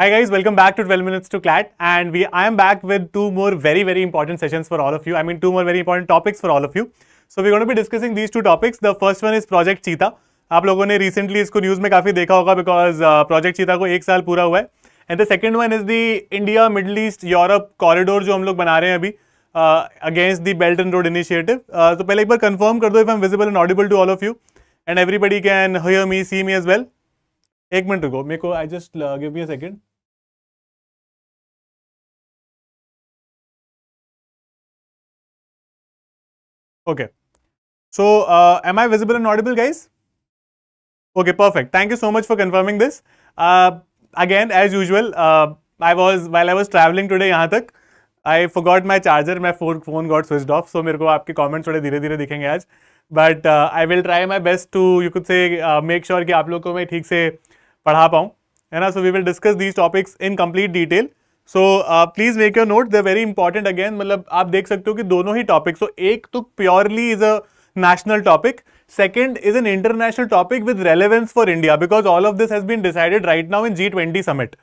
Hi guys, welcome back to 12 Minutes to CLAT and we I am back with two more very very important sessions for all of you. I mean two more very important topics for all of you. So we're going to be discussing these two topics. The first one is Project Chita. आप लोगों ने recently इसको news में काफी देखा because uh, Project Cheetah को एक साल पूरा हुआ है. And the second one is the India Middle East Europe corridor जो हम लोग बना रहे uh, against the Belt and Road Initiative. So uh, तो पहले confirm कर दो if I'm visible and audible to all of you and everybody can hear me, see me as well. एक मिनट रुको मेरे को I just give you second okay so am I visible and audible guys okay perfect thank you so much for confirming this again as usual I was while I was travelling today यहां तक I forgot my charger my phone phone got switch off so मेरे को आपके comments थोड़े धीरे धीरे दिखेंगे आज but I will try my best to you कुछ से मेक श्योर कि आप लोग को मैं ठीक से पढ़ा पाऊँ है ना so we will discuss these topics in complete detail so please make your note the very important again मतलब आप देख सकते हो कि दोनों ही टॉपिक सो so, एक तो purely is a national topic second is an international topic with relevance for India because all of this has been decided right now in G twenty summit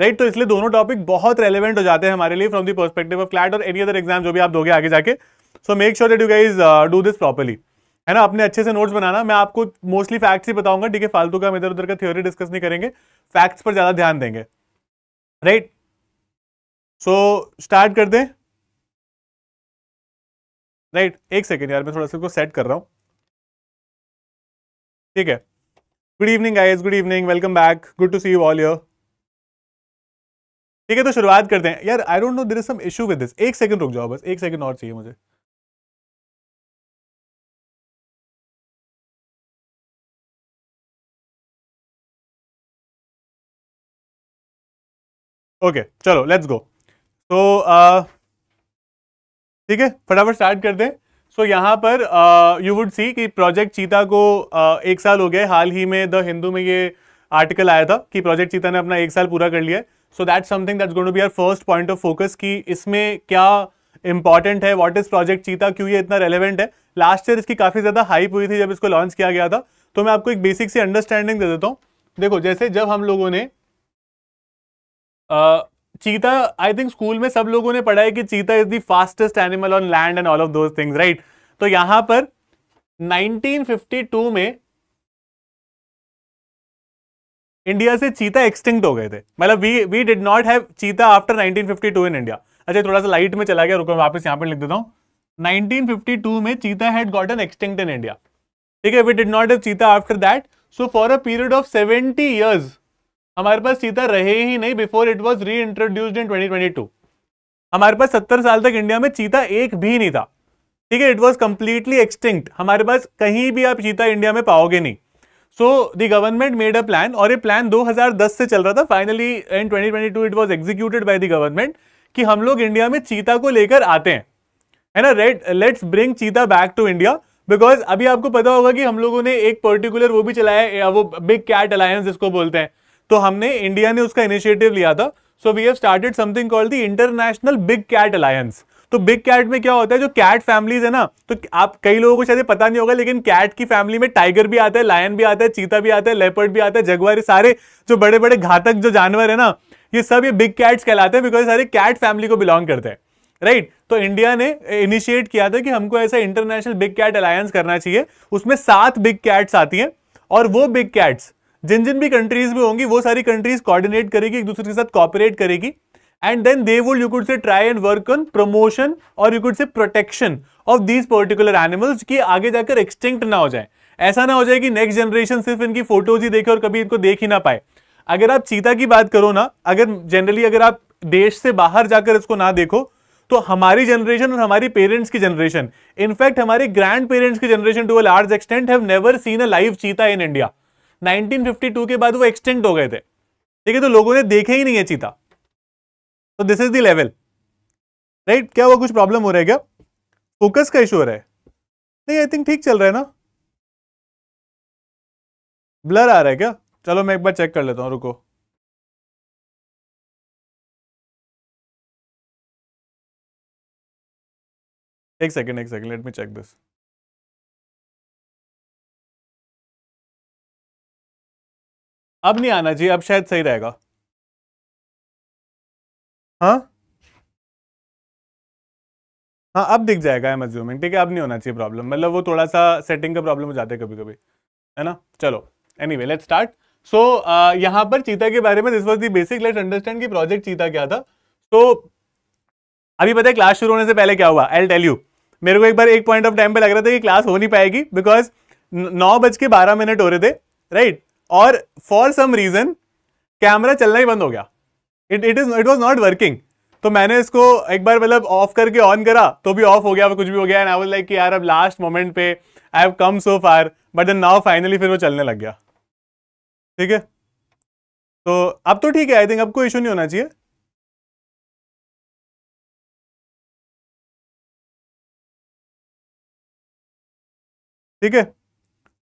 right तो इसलिए दोनों topic बहुत relevant हो जाते हैं हमारे लिए from the perspective of CLAT और एनी अदर एग्जाम जो भी आप दोगे आगे जाके so make sure that you guys do this properly है ना अपने अच्छे से नोट्स बनाना मैं आपको मोस्टली फैक्ट्स ही बताऊंगा ठीक है फालतू का इधर उधर का थ्योरी डिस्कस नहीं करेंगे फैक्ट्स पर ज़्यादा ध्यान देंगे राइट सो स्टार्ट कर दें राइट right. एक सेकेंड यार मैं थोड़ा सा सेट कर रहा हूं ठीक है good evening guys good evening welcome back good to see you all your ठीक है तो शुरुआत करते हैं यार I don't know there is some issue with this एक सेकंड रुक जाओ बस एक सेकंड और चाहिए मुझे ओके चलो लेट्स गो तो ठीक है फटाफट स्टार्ट कर दें सो so, यहाँ पर यू वुड सी कि प्रोजेक्ट चीता को uh, एक साल हो गया हाल ही में द हिंदू में ये आर्टिकल आया था कि प्रोजेक्ट चीता ने अपना एक साल पूरा कर लिया so that something that's going to be our first point of focus कि इसमें क्या इंपॉर्टेंट है व्हाट इज प्रोजेक्ट चीता क्यों ये इतना रेलिवेंट है लास्ट ईयर इसकी काफ़ी ज़्यादा हाइप हुई थी जब इसको लॉन्च किया गया था तो मैं आपको एक बेसिक सी अंडरस्टैंडिंग दे देता हूँ देखो जैसे जब हम लोगों ने चीता आई थिंक स्कूल में सब लोगों ने पढ़ा है कि cheetah is the fastest animal on land and all of those things right तो यहां पर 1952 में इंडिया से चीता एक्सटिंक्ट हो गए थे मतलब we we did not have cheetah after 1952 in India अच्छा थोड़ा सा लाइट में चला गया रुको वापस यहां पर लिख देता हूं 1952 में cheetah had gotten extinct in India ठीक है we did not have cheetah after that so for a period of 70 years हमारे पास सीता रहे ही नहीं before it was reintroduced in twenty हमारे पास सत्तर साल तक इंडिया में चीता एक भी नहीं था ठीक है इट वॉज कंप्लीटली एक्सटिंक्ट हमारे पास कहीं भी आप चीता इंडिया में पाओगे नहीं so the government made a plan और ये प्लान 2010 से चल रहा था finally in 2022 it was executed by the government कि हम लोग इंडिया में चीता को लेकर आते हैं है ना read let's bring cheetah back to India because अभी आपको पता होगा कि हम लोगों ने एक पर्टिकुलर वो भी चलाया वो बिग कैट अलायंस जिसको बोलते हैं तो हमने इंडिया ने उसका इनिशिएटिव लिया था so we have started something called the international big cat alliance तो बिग कैट में क्या होता है जो कैट फैमिलीज है ना तो आप कई लोगों को शायद पता नहीं होगा लेकिन कैट की फैमिली में टाइगर भी आता है लायन भी आता है चीता भी आता है लेपर्ड भी आता है जगवार सारे जो बड़े बड़े घातक जो जानवर है ना ये सब ये बिग कैट्स कहलाते हैं बिकॉज सारे कैट फैमिली को बिलोंग करते हैं राइट right? तो इंडिया ने इनिशिएट किया था कि हमको ऐसा इंटरनेशनल बिग कैट अलायंस करना चाहिए उसमें सात बिग कैट्स आती हैं और वो बिग कैट्स जिन जिन भी कंट्रीज में होंगी वो सारी कंट्रीज कोऑर्डिनेट करेगी एक दूसरे के साथ कॉपरेट करेगी and then they would you could say try and work on promotion और you could say protection of these particular animals की आगे जाकर एक्सटिंक्ट ना हो जाए ऐसा ना हो जाए कि नेक्स्ट जनरेशन सिर्फ इनकी फोटोज ही देखे और कभी इनको देख ही ना पाए अगर आप चीता की बात करो ना अगर जनरली अगर आप देश से बाहर जाकर इसको ना देखो तो हमारी जनरेशन और हमारी पेरेंट्स की जनरेशन इनफैक्ट हमारे ग्रैंड पेरेंट्स की generation to a large extent have never seen a live cheetah in India 1952 के बाद वो एक्सटेंट हो गए थे ठीक है तो लोगों ने देखे ही नहीं है चीता तो this is the level right क्या वो कुछ प्रॉब्लम हो रहा है क्या फोकस का इशू हो रहा है नहीं आई थिंक ठीक चल रहा है ना ब्लर आ रहा है क्या चलो मैं एक बार चेक कर लेता हूँ रुको एक सेकेंड एक second let me check this अब नहीं आना जी अब शायद सही रहेगा हाँ हाँ अब दिख जाएगा एम एज्यूमिंग ठीक है अब नहीं होना चाहिए प्रॉब्लम मतलब वो थोड़ा सा सेटिंग का प्रॉब्लम हो जाता है कभी कभी है ना चलो anyway let start so यहाँ पर चीता के बारे में this was the basic let understand की प्रोजेक्ट चीता क्या था तो अभी पता है क्लास शुरू होने से पहले क्या हुआ एल टेल यू मेरे को एक बार एक पॉइंट ऑफ टाइम पे लग रहा था कि क्लास हो नहीं पाएगी बिकॉज नौ बज के बारह मिनट हो रहे थे राइट right? और फॉर सम रीजन कैमरा चलना ही बंद हो गया it it is it was not working तो मैंने इसको एक बार मतलब ऑफ करके ऑन करा तो भी ऑफ हो गया कुछ भी हो गया एंड आई वाज लाइक कि यार अब लास्ट मोमेंट पे I have come so far but then now finally फिर वो चलने लग गया ठीक है तो अब तो ठीक है आई थिंक अब कोई इशू नहीं होना चाहिए ठीक है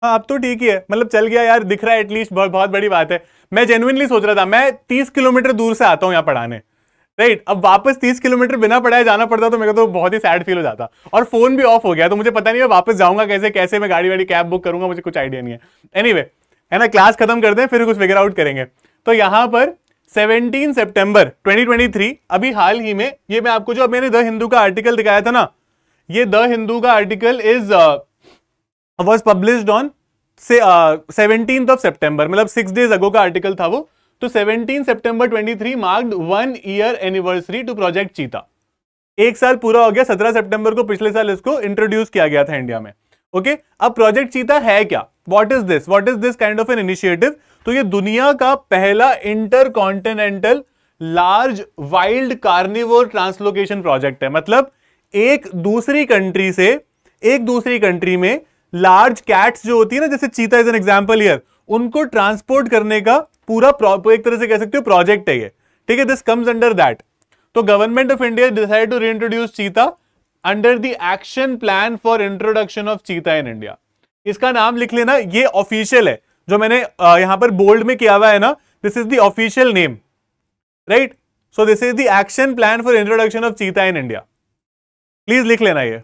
हाँ अब तो ठीक ही है मतलब चल गया यार दिख रहा है एटलीस्ट बहुत बहुत बड़ी बात है मैं जेनुअनली सोच रहा था मैं तीस किलोमीटर दूर से आता हूँ यहाँ पढ़ाने राइट right, अब वापस तीस किलोमीटर बिना पढ़ाए जाना पड़ता तो मेरे को तो बहुत ही सैड फील हो जाता और फोन भी ऑफ हो गया तो मुझे पता नहीं मैं वापस जाऊंगा कैसे कैसे मैं गाड़ी वाड़ी कैब बुक करूंगा मुझे कुछ आइडिया नहीं है एनी anyway, है ना क्लास खत्म कर दें फिर कुछ फिगर आउट करेंगे तो यहाँ पर 17 सितंबर 2023 अभी हाल ही में ये मैं आपको जो अब मैंने द हिंदू का आर्टिकल दिखाया था ना ये द हिंदू का article is was publish on से सेवनटीन ऑफ सेप्टेंबर मतलब सिक्स डेज अगो का आर्टिकल था वो तो seventeen September twenty three marked one year anniversary to Project Cheetah एक साल पूरा हो गया सत्रह सेप्टेंबर को पिछले साल इसको इंट्रोड्यूस किया गया था इंडिया में ओके okay? अब प्रोजेक्ट चीता है क्या what is this what is this kind of an initiative तो ये दुनिया का पहला intercontinental large wild carnivore translocation project है मतलब एक दूसरी कंट्री से एक दूसरी कंट्री में लार्ज कैट्स जो होती है ना जैसे cheetah is an example here उनको ट्रांसपोर्ट करने का पूरा एक तरह से कह सकते हो प्रोजेक्ट है ये ठीक है दिस कम्स अंडर दैट तो government of India decide to reintroduce cheetah under the action plan for introduction of cheetah in India इसका नाम लिख लेना ये ऑफिशियल है जो मैंने यहां पर बोल्ड में किया हुआ है ना this is the official name right so this is the action plan for introduction of cheetah in India please लिख लेना ये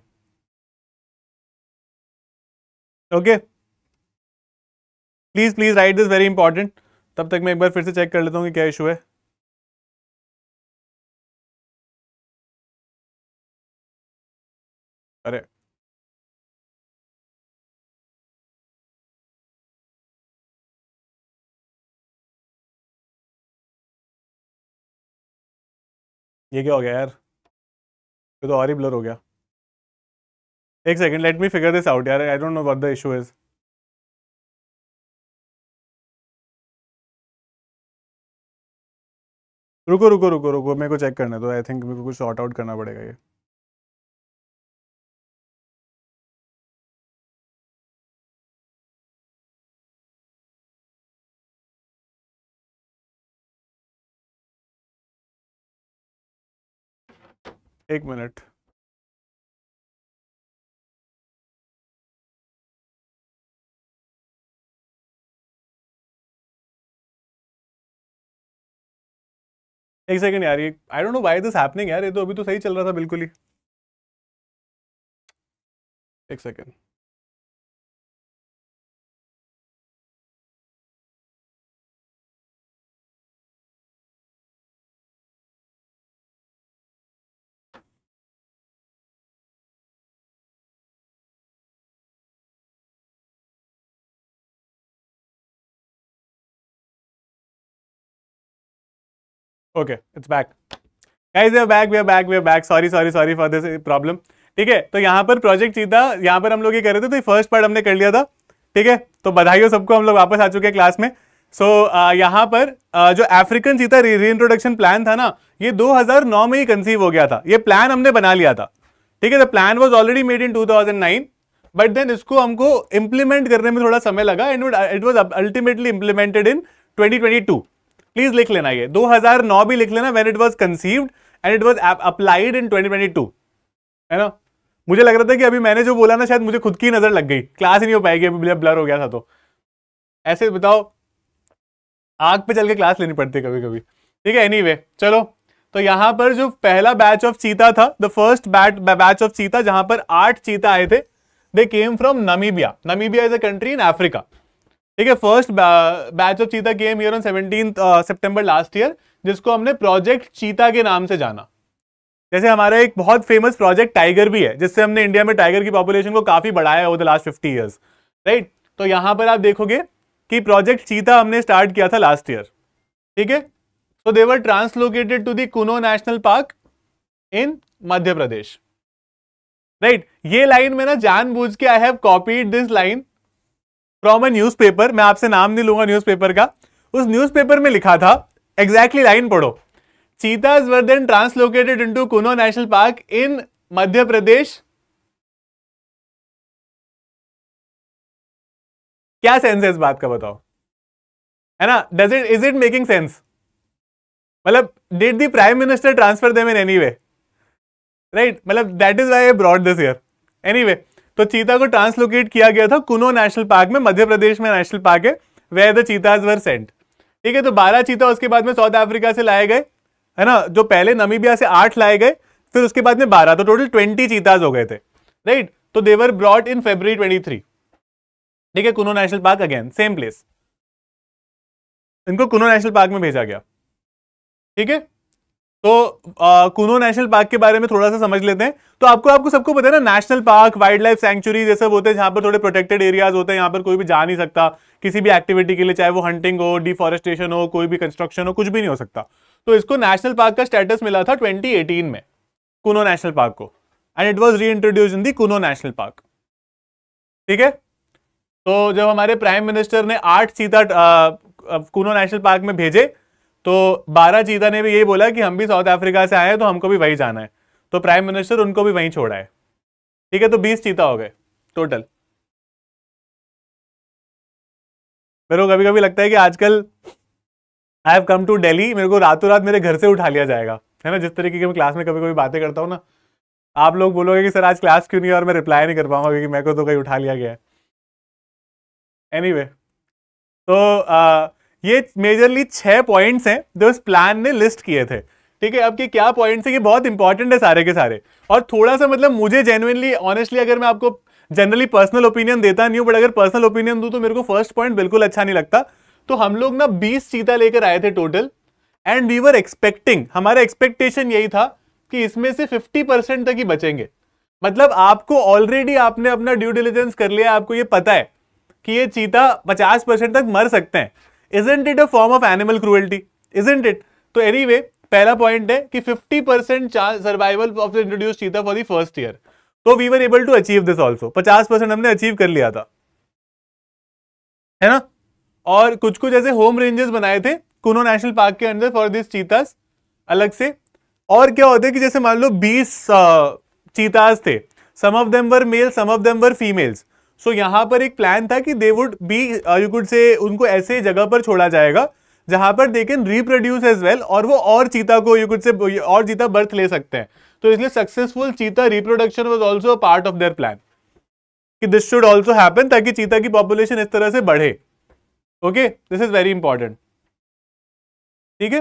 okay please please write this very important तब तक मैं एक बार फिर से चेक कर लेता हूँ कि क्या इशू है अरे ये क्या हो गया यार ये तो और ही ब्लर हो गया एक second let me figure this out यार I don't know what the issue is रुको रुको रुको रुको मेरे को चेक करना तो आई थिंक मेरे को कुछ सॉर्ट आउट करना पड़ेगा ये एक मिनट एक सेकंड यार ये I don't know why this happening यार ये तो अभी तो सही चल रहा था बिल्कुल ही एक second okay it's back guys we are back we are back we are back sorry sorry sorry for this problem ठीक है तो यहाँ पर प्रोजेक्ट सीधा यहाँ पर हम लोग ये कर रहे थे तो फर्स्ट पार्ट हमने कर लिया था ठीक है तो बधाई हो सबको हम लोग वापस आ चुके हैं क्लास में सो so, यहाँ पर आ, जो अफ्रीकन सीता री इंट्रोडक्शन प्लान था ना ये 2009 में ही कंसीव हो गया था ये प्लान हमने बना लिया था ठीक है the plan was already made in 2009 but then इसको हमको इम्प्लीमेंट करने में थोड़ा समय लगा and it was ultimately implemented in 2022 please लिख लेना ये 2009 भी लिख लेना when it was conceived and it was applied in 2022 है ना मुझे लग रहा था कि अभी मैंने जो बोला ना शायद मुझे खुद की नजर लग गई क्लास ही नहीं हो पाएगी अभी ब्लर हो गया था तो ऐसे बताओ आग पे चल के क्लास लेनी पड़ती है कभी कभी ठीक है एनी चलो तो यहाँ पर जो पहला बैच ऑफ चीता था the first bat batch of cheetah जहां पर आठ चीता आए थे they came from Namibia Namibia is a country in Africa ठीक है first batch of cheetah came here on seventeen September last year जिसको हमने प्रोजेक्ट चीता के नाम से जाना जैसे हमारा एक बहुत फेमस प्रोजेक्ट टाइगर भी है जिससे हमने इंडिया में टाइगर की पॉपुलेशन को काफी बढ़ाया है over the last fifty years right तो यहां पर आप देखोगे कि प्रोजेक्ट चीता हमने स्टार्ट किया था लास्ट ईयर ठीक है तो they were translocated to the Kuno national park in Madhya Pradesh right right. ये लाइन में ना जानबूझ के I have copied this line from a newspaper मैं आपसे नाम नहीं लूंगा न्यूज पेपर का उस न्यूज पेपर में लिखा था एग्जैक्टली लाइन पढ़ो cheetahs were translocated into Kuno national park in Madhya Pradesh क्या सेंस है इस बात का बताओ है ना does it is it making sense मतलब did the prime minister transfer them in any way right मतलब that is why brought this year anyway तो चीता को ट्रांसलोकेट किया गया था कुनो नेशनल पार्क में मध्य प्रदेश में नेशनल पार्क है वे द चीताज वर सेंट ठीक है तो बारह चीता उसके बाद में साउथ अफ्रीका से लाए गए है ना जो पहले नमीबिया से आठ लाए गए फिर उसके बाद में बारह तो टोटल ट्वेंटी चीताज हो गए थे राइट तो they were brought in February twenty three ठीक है Kuno national park again same place इनको कुनो नेशनल पार्क में भेजा गया ठीक है तो कुनो नेशनल पार्क के बारे में थोड़ा सा समझ लेते हैं तो आपको आपको सबको पता है ना national park wild life sanctuary ये सब होते हैं जहां पर थोड़े प्रोटेक्टेड एरियाज होते हैं यहाँ पर कोई भी जा नहीं सकता किसी भी एक्टिविटी के लिए चाहे वो हंटिंग हो डिफॉरेस्टेशन हो कोई भी कंस्ट्रक्शन हो कुछ भी नहीं हो सकता तो इसको नेशनल पार्क का स्टेटस मिला था ट्वेंटी में कुनो नेशनल पार्क को and it was reintroduce in the Kuno national park ठीक है तो जब हमारे प्राइम मिनिस्टर ने आठ सीता कुनो नेशनल पार्क में भेजे तो बारा चीता ने भी यही बोला कि हम भी साउथ अफ्रीका से आए हैं तो हमको भी वहीं जाना है तो प्राइम मिनिस्टर उनको भी वहीं छोड़ा है ठीक है तो बीस चीता हो गए टोटल मेरे को कभी कभी लगता है कि आजकल I have come to daily मेरे को रातों रात मेरे घर से उठा लिया जाएगा है ना जिस तरीके की मैं क्लास में कभी कभी बातें करता हूँ ना आप लोग बोलोगे कि सर आज क्लास क्यों नहीं है और मैं रिप्लाई नहीं कर पाऊंगा क्योंकि मेरे को तो कहीं उठा लिया गया है एनी anyway, तो आ, ये मेजरली छह पॉइंट्स हैं जो इस प्लान ने लिस्ट किए थे ठीक है अब के क्या पॉइंट्स हैं ये बहुत इंपॉर्टेंट है सारे के सारे और थोड़ा सा मतलब मुझे जेनुअनली ऑनेस्टली अगर मैं आपको जनरली पर्सनल ओपिनियन देता नहीं हूँ बट अगर पर्सनल ओपिनियन दूँ तो मेरे को फर्स्ट पॉइंट बिल्कुल अच्छा नहीं लगता तो हम लोग ना बीस चीता लेकर आए थे total and we were expecting हमारा एक्सपेक्टेशन यही था कि इसमें से फिफ्टी परसेंट तक ही बचेंगे मतलब आपको ऑलरेडी आपने अपना ड्यू डिलीजेंस कर लिया आपको ये पता है कि ये चीता 50 परसेंट तक मर सकते हैं isn't it a form of animal cruelty isn't it तो एनी anyway, पहला पॉइंट है कि 50 percent chance survival of the introduce cheetah for the first year so we were able to achieve this also पचास percent हमने achieve कर लिया था है ना और कुछ कुछ ऐसे होम रेंजेस बनाए थे कुनो नेशनल पार्क के अंदर फॉर दिस चीतास अलग से और क्या होते कि जैसे मान लो 20 चीतास थे some of them were male some of them were females so so, यहाँ पर एक प्लान था कि they would be you could say उनको ऐसे जगह पर छोड़ा जाएगा जहां पर they can reproduce as well और वो और चीता को यू कुड से और चीता बर्थ ले सकते हैं तो इसलिए successful cheetah reproduction was also part of their plan कि दिस शुड ऑल्सो हैपन ताकि चीता की पॉपुलेशन इस तरह से बढ़े okay this is very important ठीक है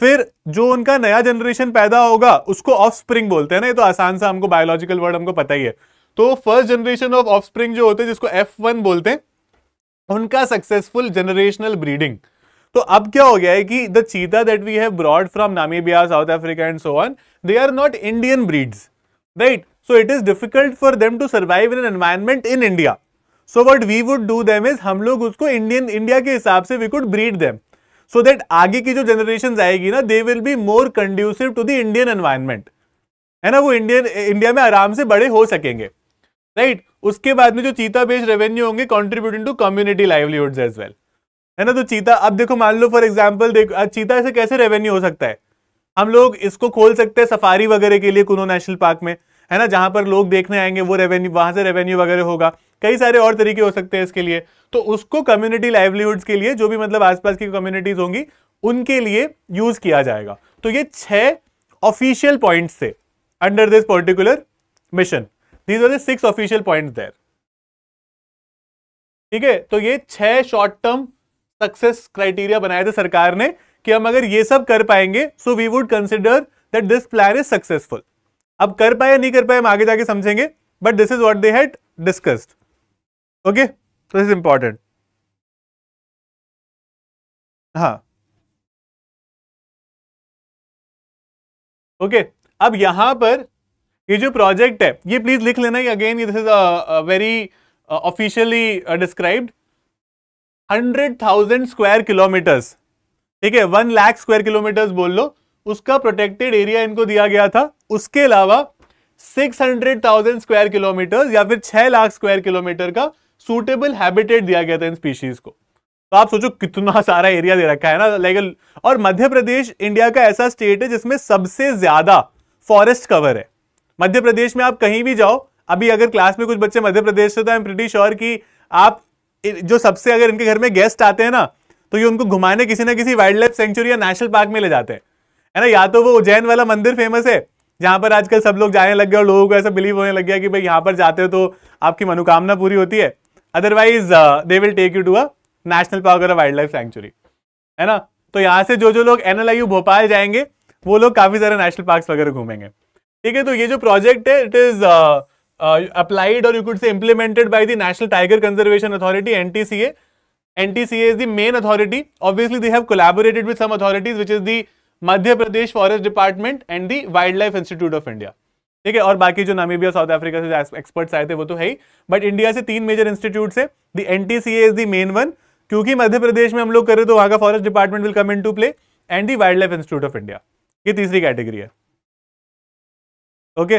फिर जो उनका नया जनरेशन पैदा होगा उसको ऑफ स्प्रिंग बोलते हैं ना ये तो आसान सा हमको बायोलॉजिकल वर्ड हमको पता ही है तो फर्स्ट जनरेशन ऑफ ऑफस्प्रिंग जो होते हैं जिसको एफ वन बोलते हैं उनका सक्सेसफुल जनरेशनल ब्रीडिंग तो अब क्या हो गया है कि the cheetah that we have brought from Namibia South Africa and so on they are not Indian breeds right so it is difficult for them to survive in an environment in India so what we would do them is हम लोग उसको Indian India के हिसाब से we could breed them so that आगे की जो generation आएगी ना they will be more conducive to the Indian environment है ना वो इंडियन इंडिया में आराम से बड़े हो सकेंगे राइट right? उसके बाद में जो चीता बेस्ड रेवेन्यू होंगे contributing to community livelihood as well है ना तो चीता अब देखो मान लो फॉर एग्जाम्पल देखो चीता से कैसे रेवेन्यू हो सकता है हम लोग इसको खोल सकते हैं सफारी वगैरह के लिए कुनो नेशनल पार्क में है ना जहां पर लोग देखने आएंगे वो रेवेन्यू वहां से रेवेन्यू वगैरह होगा कई सारे और तरीके हो सकते हैं इसके लिए तो उसको कम्युनिटी लाइवलीहुड्स के लिए जो भी मतलब आसपास की कम्युनिटीज होंगी उनके लिए यूज किया जाएगा तो ये छह ऑफिशियल पॉइंट्स थे under this particular mission these are these six official point there ठीक है तो ये छह शॉर्ट टर्म सक्सेस क्राइटेरिया बनाए थे सरकार ने कि हम अगर ये सब कर पाएंगे so we would consider that this plan is successful अब कर पाए नहीं कर पाए हम आगे जाके समझेंगे but this is what they had discussed okay this is important हाँ ओके okay, अब यहां पर ये जो प्रोजेक्ट है ये प्लीज लिख लेना अगेन ये this is very officially described hundred thousand square kilometers ठीक है वन लाख स्क्वायर किलोमीटर्स बोल लो उसका प्रोटेक्टेड एरिया इनको दिया गया था उसके अलावा 600,000 स्क्वायर किलोमीटर या फिर 6 लाख स्क्वायर किलोमीटर का सूटेबल हैबिटेट दिया गया था इन स्पीशीज को तो आप सोचो कितना सारा एरिया दे रखा है ना लाइक और मध्य प्रदेश इंडिया का ऐसा स्टेट है जिसमें सबसे ज्यादा फॉरेस्ट कवर है मध्य प्रदेश में आप कहीं भी जाओ अभी अगर क्लास में कुछ बच्चे मध्य प्रदेश से तो आई एम प्रिटी श्योर कि आप जो सबसे अगर इनके घर में गेस्ट आते हैं ना तो ये उनको घुमाने किसी ना किसी वाइल्ड लाइफ सेंचुरी या नेशनल पार्क में ले जाते हैं है ना या तो वो उज्जैन वाला मंदिर फेमस है जहां पर आजकल सब लोग जाने लग गए और लोगों को ऐसा बिलीव होने लग गया कि भाई यहाँ पर जाते हो तो आपकी मनोकामना पूरी होती है otherwise they will take you to a national park और अ वाइल्ड लाइफ सेंचुरी है ना तो यहाँ से जो जो लोग एन भोपाल जाएंगे वो लोग काफी सारे नेशनल पार्क वगैरह घूमेंगे ठीक है तो ये जो प्रोजेक्ट है इट इज अप्लाइड और you could say implemented by the national tiger conservation authority NTCA NTCA is the main authority obviously they have collaborated with some authorities which is the Madhya Pradesh forest department and the wildlife institute of India ठीक है और बाकी जो Namibia South Africa से experts आए थे वो तो है ही बट इंडिया से तीन मेजर इंस्टीट्यूट है the N is the main one क्योंकि मध्य प्रदेश में हम लोग करें तो वहाँ का forest department will come into play and the wildlife institute of India ये तीसरी कैटेगरी है ओके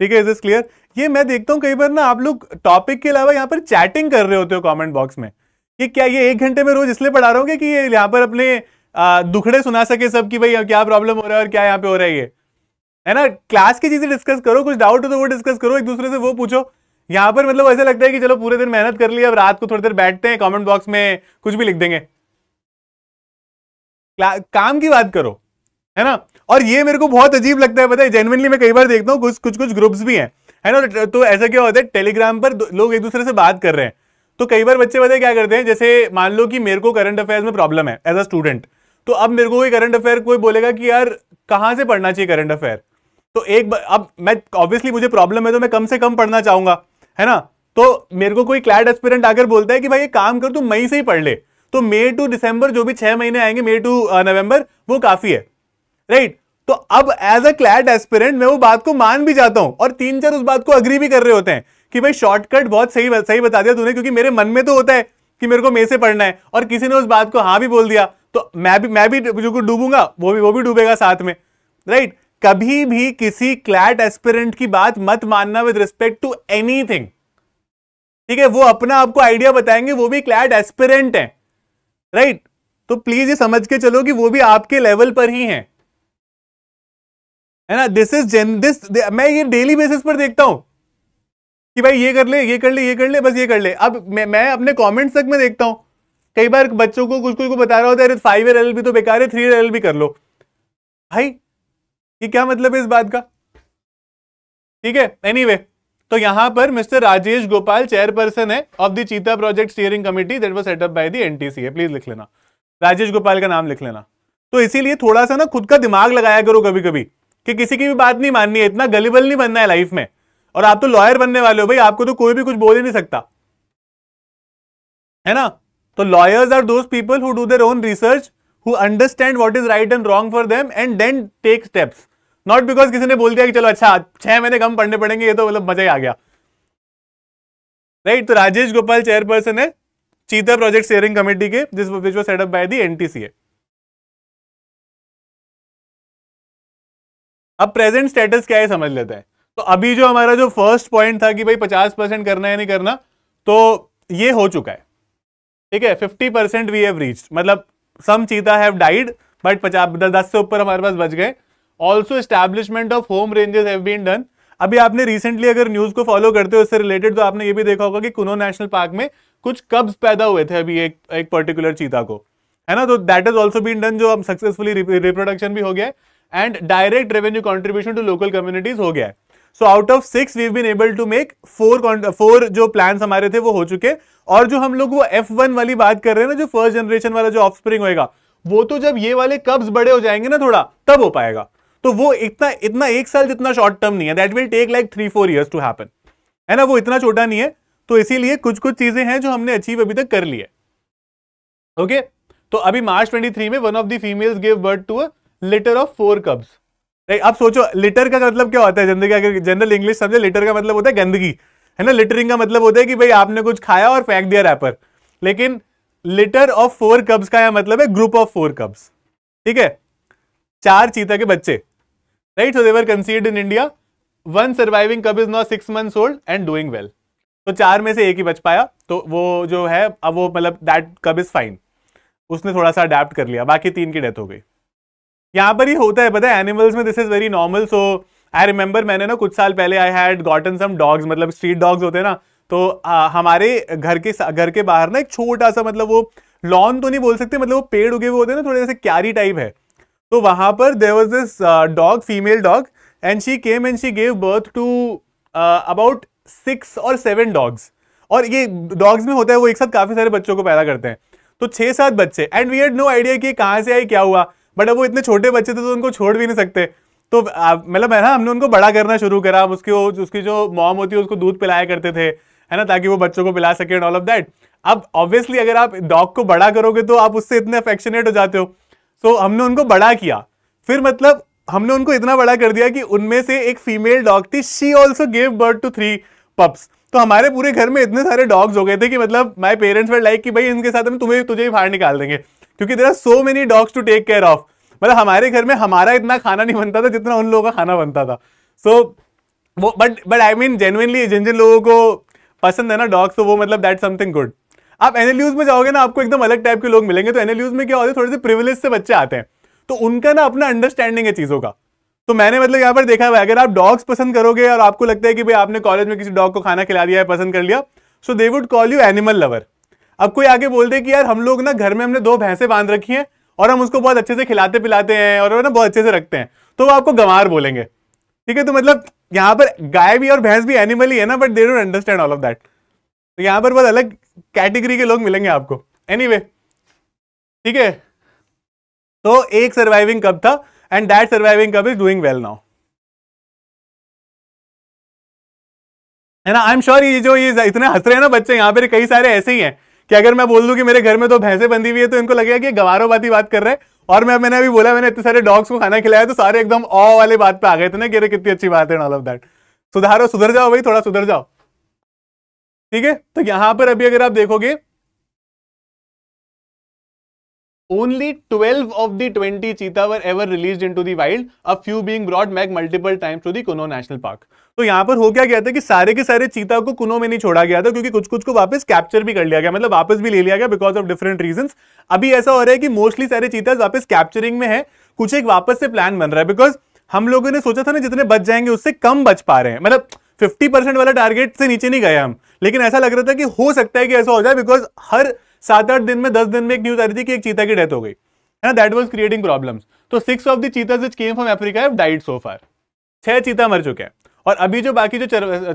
ठीक है इज इज क्लियर ये मैं देखता हूं कई बार ना आप लोग टॉपिक के अलावा यहां पर चैटिंग कर रहे होते हो कमेंट बॉक्स में ये क्या ये एक घंटे में रोज इसलिए पढ़ा रहा हूँ कि ये यहां पर अपने दुखड़े सुना सके सब कि भाई क्या प्रॉब्लम हो रहा है और क्या यहाँ पे हो रहा है ये है ना क्लास की चीजें डिस्कस करो कुछ डाउट हो तो वो डिस्कस करो एक दूसरे से वो पूछो यहां पर मतलब ऐसा लगता है कि चलो पूरे दिन मेहनत कर लिया अब रात को थोड़ी देर बैठते हैं कमेंट बॉक्स में कुछ भी लिख देंगे काम की बात करो है ना और ये मेरे को बहुत अजीब लगता है पता है जेनविनली मैं कई बार देखता हूँ कुछ कुछ कुछ ग्रुप्स भी हैं है ना तो, तो ऐसा क्या होता है टेलीग्राम पर लोग एक दूसरे से बात कर रहे हैं तो कई बार बच्चे पता है क्या करते हैं जैसे मान लो कि मेरे को करंट अफेयर्स में प्रॉब्लम है एज अ स्टूडेंट तो अब मेरे को कोई करंट अफेयर कोई बोलेगा कि यार कहाँ से पढ़ना चाहिए करंट अफेयर तो एक अब मैं ऑब्वियसली मुझे प्रॉब्लम है तो मैं कम से कम पढ़ना चाहूंगा है ना तो मेरे को कोई क्लैड एस्पिरेंट आकर बोलता है कि भाई ये काम कर तू मई से ही पढ़ ले तो मई टू दिसंबर जो भी छह महीने आएंगे मई टू नवंबर वो काफी है राइट right? तो अब एज अ क्लैट एस्पिरेंट मैं वो बात को मान भी जाता हूं और तीन चार उस बात को अग्री भी कर रहे होते हैं कि भाई शॉर्टकट बहुत सही सही बता दिया तूने क्योंकि मेरे मन में तो होता है कि मेरे को मे से पढ़ना है और किसी ने उस बात को हाँ भी बोल दिया तो मैं भी मैं भी जो डूबूंगा वो भी वो भी डूबेगा साथ में राइट right? कभी भी किसी क्लैट एस्पिरेंट की बात मत मानना विद रिस्पेक्ट टू एनीथिंग ठीक है वो अपना आपको आइडिया बताएंगे वो भी क्लैट एस्पिरेंट है राइट तो प्लीज ये समझ के चलो कि वो भी आपके लेवल पर ही हैं है ना दिस इज जेन दिस मैं ये डेली बेसिस पर देखता हूं कि भाई ये कर ले ये कर ले ये कर ले बस ये कर ले अब मैं, मैं अपने कमेंट्स तक में देखता हूं कई बार बच्चों को कुछ कुछ को बता रहा होता है अरे फाइव एल भी तो बेकार है थ्री एल भी कर लो भाई ये क्या मतलब है इस बात का ठीक है एनीवे तो यहां पर मिस्टर राजेश गोपाल चेयरपर्सन है of the cheetah project steering committee that was set up by the है प्लीज लिख लेना राजेश गोपाल का नाम लिख लेना तो इसीलिए थोड़ा सा ना खुद का दिमाग लगाया करो कभी कभी कि किसी की भी बात नहीं माननी है इतना गलीबल नहीं बनना है लाइफ में और आप तो लॉयर बनने वाले हो भाई आपको तो कोई भी कुछ बोल ही नहीं सकता है ना तो lawyers are those people who do their own research who understand what is right and wrong for them and then take steps not because किसी ने बोल दिया कि चलो अच्छा छह महीने कम पढ़ने पड़ेंगे ये तो मतलब मजा ही आ गया राइट right, तो राजेश गोपाल चेयरपर्सन है चीता प्रोजेक्ट शेयरिंग कमेटी के जिस विच वो सेटअप बाय दी एनटीसीए अब प्रेजेंट स्टेटस क्या है समझ लेते हैं तो अभी जो हमारा जो फर्स्ट पॉइंट था कि भाई 50 परसेंट करना है नहीं करना तो ये हो चुका है ठीक है 50 परसेंट वी हैव रीच्ड मतलब सम चीता हैव डाइड बट पचास दस से ऊपर हमारे पास बच गए also establishment of home ranges have been done अभी आपने रिसेंटली अगर न्यूज को फॉलो करते हो इससे रिलेटेड तो आपने ये भी देखा होगा कि कुनो नेशनल पार्क में कुछ कब्स पैदा हुए थे अभी एक एक पर्टिकुलर चीता को है ना तो that is also been done जो अब सक्सेसफुली रिप्रोडक्शन भी हो गया है and direct revenue contribution to local communities हो गया है so out of six we been able to make four four जो प्लान हमारे थे वो हो चुके और जो हम लोग वो एफ वन वाली बात कर रहे हैं ना जो फर्स्ट जनरेशन वाला जो ऑफ होएगा वो तो जब ये वाले कब्ज बड़े हो जाएंगे ना थोड़ा तब हो पाएगा तो वो इतना इतना एक साल जितना शॉर्ट टर्म नहीं है that will take like three four years to happen है ना वो इतना छोटा नहीं है तो इसीलिए कुछ कुछ चीजें हैं जो हमने अचीव अभी तक कर ली है ओके okay? तो अभी मार्च 23 में one of the females give birth to a litter of four cubs right अब सोचो लिटर का मतलब क्या होता है जनरल अगर जनरल इंग्लिश समझे लिटर का मतलब होता है गंदगी है ना लिटरिंग का मतलब होता है कि भाई आपने कुछ खाया और फेंक दिया रैपर लेकिन लिटर ऑफ फोर कब्स का यह मतलब है ग्रुप ऑफ फोर कब्स ठीक है चार चीता के बच्चे right? So they were conceived in India. One surviving cub is now six months old and doing well. तो चार में से एक ही बच पाया तो वो जो है अब वो मतलब दैट कब इज फाइन उसने थोड़ा सा अडेप्ट कर लिया बाकी तीन की डेथ हो गई यहाँ पर ही होता है पता है एनिमल्स में this is very normal so I remember मैंने ना कुछ साल पहले I had gotten some dogs मतलब स्ट्रीट डॉग्स होते हैं ना तो आ, हमारे घर के घर के बाहर ना एक छोटा सा मतलब वो लॉन तो नहीं बोल सकते मतलब वो पेड़ उगे हुए होते हैं ना थोड़े जैसे क्यारी टाइप है तो वहां पर there was this dog female dog and she came and she gave birth to about six और सेवन डॉग्स और ये डॉग्स में होता है वो एक साथ काफ़ी सारे बच्चों को पैदा करते हैं तो छह सात बच्चे and we had no idea कि कहाँ से आए क्या हुआ बट अब वो इतने छोटे बच्चे थे तो उनको छोड़ भी नहीं सकते तो uh, मतलब है ना हमने उनको बड़ा करना शुरू करा हम उसकी उसकी जो मॉम होती है उसको दूध पिलाया करते थे है ना ताकि वो बच्चों को पिला सके एंड ऑल ऑफ दैट अब ऑब्वियसली अगर आप डॉग को बड़ा करोगे तो आप उससे इतने अफेक्शनेट हो जाते हो सो so, हमने उनको बड़ा किया फिर मतलब हमने उनको इतना बड़ा कर दिया कि उनमें से एक फीमेल डॉग थी she also gave birth to three pups तो हमारे पूरे घर में इतने सारे डॉग्स हो गए थे कि मतलब माई पेरेंट्स वर लाइक कि भाई इनके साथ हम तुम्हें तुझे ही बाहर निकाल देंगे क्योंकि there are so many dogs to take care of मतलब हमारे घर में हमारा इतना खाना नहीं बनता था जितना उन लोगों का खाना बनता था सो so, वो but but I mean genuinely जिन जिन लोगों को पसंद है ना डॉग्स तो वो मतलब दैट समथिंग गुड आप एनएलयूज में जाओगे ना आपको एकदम अलग टाइप के लोग मिलेंगे तो एनएलयूज में क्या होता है थोड़े से प्रिविलेज से बच्चे आते हैं तो उनका ना अपना अंडरस्टैंडिंग है चीज़ों का तो मैंने मतलब यहाँ पर देखा हुआ अगर आप डॉग्स पसंद करोगे और आपको लगता है कि भाई आपने कॉलेज में किसी डॉग को खाना खिला दिया है पसंद कर लिया so they would call you animal lover अब कोई आगे बोल दे कि यार हम लोग ना घर में हमने दो भैंसे बांध रखी हैं और हम उसको बहुत अच्छे से खिलाते पिलाते हैं और ना बहुत अच्छे से रखते हैं तो वो आपको गंवार बोलेंगे ठीक है तो मतलब यहाँ पर गाय भी और भैंस भी एनिमल ही है ना but they don't understand all of that तो यहां पर बहुत अलग कैटेगरी के लोग मिलेंगे आपको एनी ठीक है तो एक सर्वाइविंग कब था and that surviving cub is doing well now है ना आई एम श्योर ये जो ये इतने हंस रहे हैं ना बच्चे यहाँ पर कई सारे ऐसे ही हैं कि अगर मैं बोल दूं कि मेरे घर में तो भैंसे बंधी हुई है तो इनको लगेगा कि गवारो बात ही बात कर रहे हैं और मैं मैंने अभी बोला मैंने इतने सारे डॉग्स को खाना खिलाया तो सारे एकदम ऑ वाले बात पे आ गए थे ना कि कितनी अच्छी बात है ऑल ऑफ दैट सुधारो सुधर जाओ भाई थोड़ा सुधर जाओ ठीक है तो यहां पर अभी अगर आप देखोगे only twelve of the twenty cheetah were ever release into the wild a few being brought back multiple times to the kuno तो यहां पर हो क्या गया था कि सारे के सारे चीता को कुनो में नहीं छोड़ा गया था क्योंकि कुछ कुछ को वापस कैप्चर भी कर लिया गया मतलब वापस भी ले लिया गया बिकॉज ऑफ डिफरेंट रीजंस अभी ऐसा हो रहा है कि मोस्टली सारे चीता वापस कैप्चरिंग में है कुछ एक वापस से प्लान बन रहा है बिकॉज हम लोगों ने सोचा था ना जितने बच जाएंगे उससे कम बच पा रहे हैं मतलब फिफ्टी परसेंट वाला टारगेट से नीचे नहीं गए हम लेकिन ऐसा लग रहा था कि हो सकता है कि ऐसा हो जाए बिकॉज हर सात आठ दिन में दस दिन में एक न्यूज आ रही थी कि एक चीता की डेथ हो गई है ना दैट वॉज क्रिएटिंग प्रॉब्लम तो six of the cheetah which came from Africa have died so far छह चीता मर चुके हैं और अभी जो बाकी जो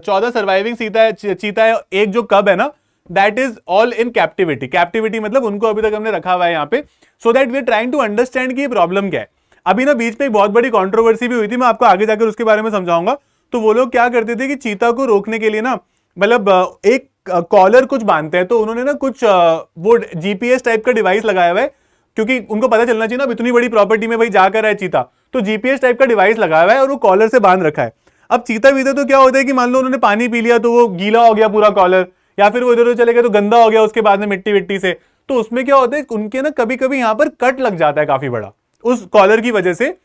चौदह सर्वाइविंग सीता है चीता है एक जो कब है ना that is all in captivity captivity मतलब उनको अभी तक हमने रखा हुआ है यहाँ पे so that we are trying to understand की प्रॉब्लम क्या है अभी ना बीच में एक बहुत बड़ी कॉन्ट्रोवर्सी भी हुई थी मैं आपको आगे जाकर उसके बारे में समझाऊंगा तो वो लोग क्या करते थे कि चीता को रोकने के लिए ना मतलब एक कॉलर कुछ बांधते हैं तो उन्होंने ना कुछ वो जीपीएस टाइप का डिवाइस लगाया हुआ है क्योंकि उनको पता चलना चाहिए ना इतनी बड़ी प्रॉपर्टी में भाई जाकर है चीता तो जीपीएस टाइप का डिवाइस लगाया हुआ है और वो कॉलर से बांध रखा है अब चीता भी तो क्या होता है कि मान लो उन्होंने पानी पी लिया तो वो गीला हो गया पूरा कॉलर या फिर वो इधर उधर चले गए तो गंदा हो गया उसके बाद में मिट्टी विट्टी से तो उसमें क्या होता है उनके ना कभी कभी यहाँ पर कट लग जाता है काफी बड़ा उस कॉलर की वजह से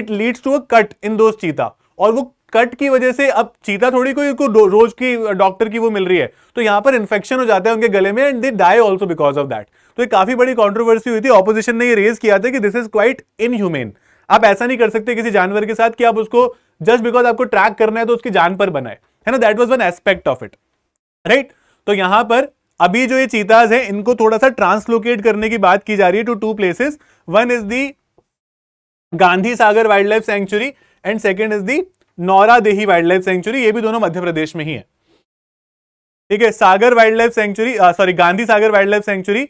it leads to a cut in those cheetah और वो कट की वजह से अब चीता थोड़ी कोई को रोज की डॉक्टर की वो मिल रही है तो यहां पर इन्फेक्शन हो जाता है उनके गले में and they die also because of that तो ये काफी बड़ी कॉन्ट्रोवर्सी हुई थी ऑपोजिशन ने ये रेज किया था कि दिस इज क्वाइट इनह्यूमेन आप ऐसा नहीं कर सकते किसी जानवर के साथ कि आप उसको जस्ट बिकॉज आपको ट्रैक करना है तो उसकी जान पर बनाए है ना that was one aspect of it right तो यहां पर अभी जो ये चीताज है इनको थोड़ा सा ट्रांसलोकेट करने की बात की जा रही है two two places one is the Gandhi Sagar wild life sanctuary and second is the Nauradehi wild life sanctuary ये भी दोनों मध्य प्रदेश में ही है ठीक है Sagar wild life sanctuary sorry Gandhi Sagar wild life sanctuary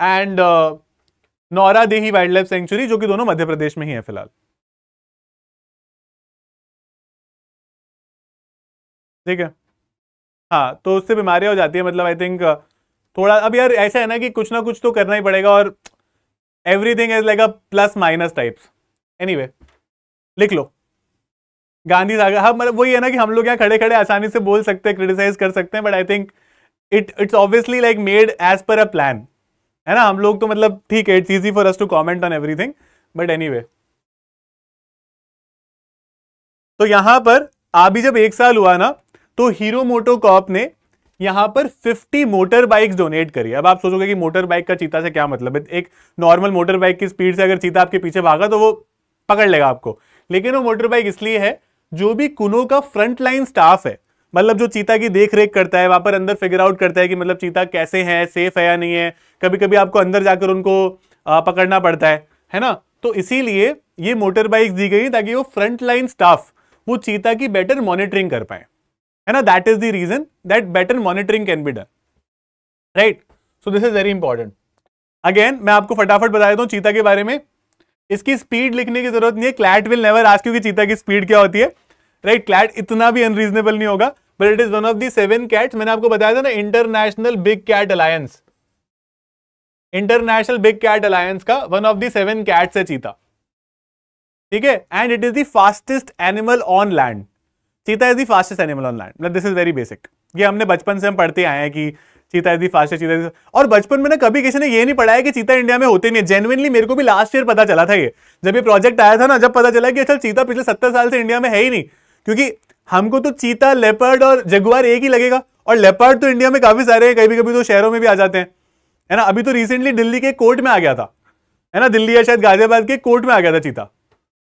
and Nauradehi wild life sanctuary जो कि दोनों मध्य प्रदेश में ही है फिलहाल ठीक है हाँ तो उससे बीमारियां हो जाती है मतलब आई थिंक थोड़ा अब यार ऐसा है ना कि कुछ ना कुछ तो करना ही पड़ेगा और everything is like a plus minus types anyway लिख लो गांधी सागर हाँ मतलब वही है ना कि हम लोग यहाँ खड़े खड़े आसानी से बोल सकते हैं क्रिटिसाइज कर सकते हैं but I think it it's obviously like made as per a plan है ना हम लोग तो मतलब ठीक है it's easy for us to comment on everything but any तो यहाँ पर अभी जब एक साल हुआ ना तो हीरो मोटो कॉप ने यहाँ पर 50 मोटर बाइक्स डोनेट करी अब आप सोचोगे कि मोटर बाइक का चीता से क्या मतलब है एक नॉर्मल मोटर बाइक की स्पीड से अगर चीता आपके पीछे भागा तो वो पकड़ लेगा आपको लेकिन वो मोटर बाइक इसलिए है जो भी कुनो का फ्रंट लाइन स्टाफ है मतलब जो चीता की देख रेख करता है वहां पर अंदर फिगर आउट करता है कि मतलब चीता कैसे है सेफ है या नहीं है कभी कभी आपको अंदर जाकर उनको पकड़ना पड़ता है है ना तो इसीलिए ये मोटर बाइक दी गई ताकि वो फ्रंट लाइन स्टाफ वो चीता की बेटर मॉनिटरिंग कर पाए है ना that is the reason that better monitoring can be done right so this is very important again मैं आपको फटाफट बता देता हूँ चीता के बारे में इसकी स्पीड लिखने की जरूरत नहीं है क्लैट विल नेवर आज क्योंकि चीता की स्पीड क्या होती है राइट right? क्लैट इतना भी अनरीजनेबल नहीं होगा but it is one of the seven cats मैंने आपको बताया था ना international big cat alliance international big cat alliance का one of the seven cats है चीता ठीक है and it is the fastest animal on land cheetah is the fastest animal on land this is very basic ये हमने बचपन से हम पढ़ते आए हैं कि चीता इज दी फास्टेस्ट चीता दी और बचपन में ना कभी किसी ने ये नहीं पढ़ाया कि चीता इंडिया में होते नहीं है जेनुअनली मेरे को भी लास्ट ईयर पता चला था ये जब ये प्रोजेक्ट आया था ना जब पता चला कि अच्छा चीता पिछले सत्तर साल से इंडिया में है ही नहीं क्योंकि हमको तो चीता लेपर्ड और जगुआर एक ही लगेगा और लेपर्ड तो इंडिया में काफी सारे हैं कभी कभी तो शहरों में भी आ जाते हैं है ना अभी तो रिसेंटली दिल्ली के कोर्ट में आ गया था है ना दिल्ली या शायद गाजियाबाद के कोर्ट में आ गया था चीता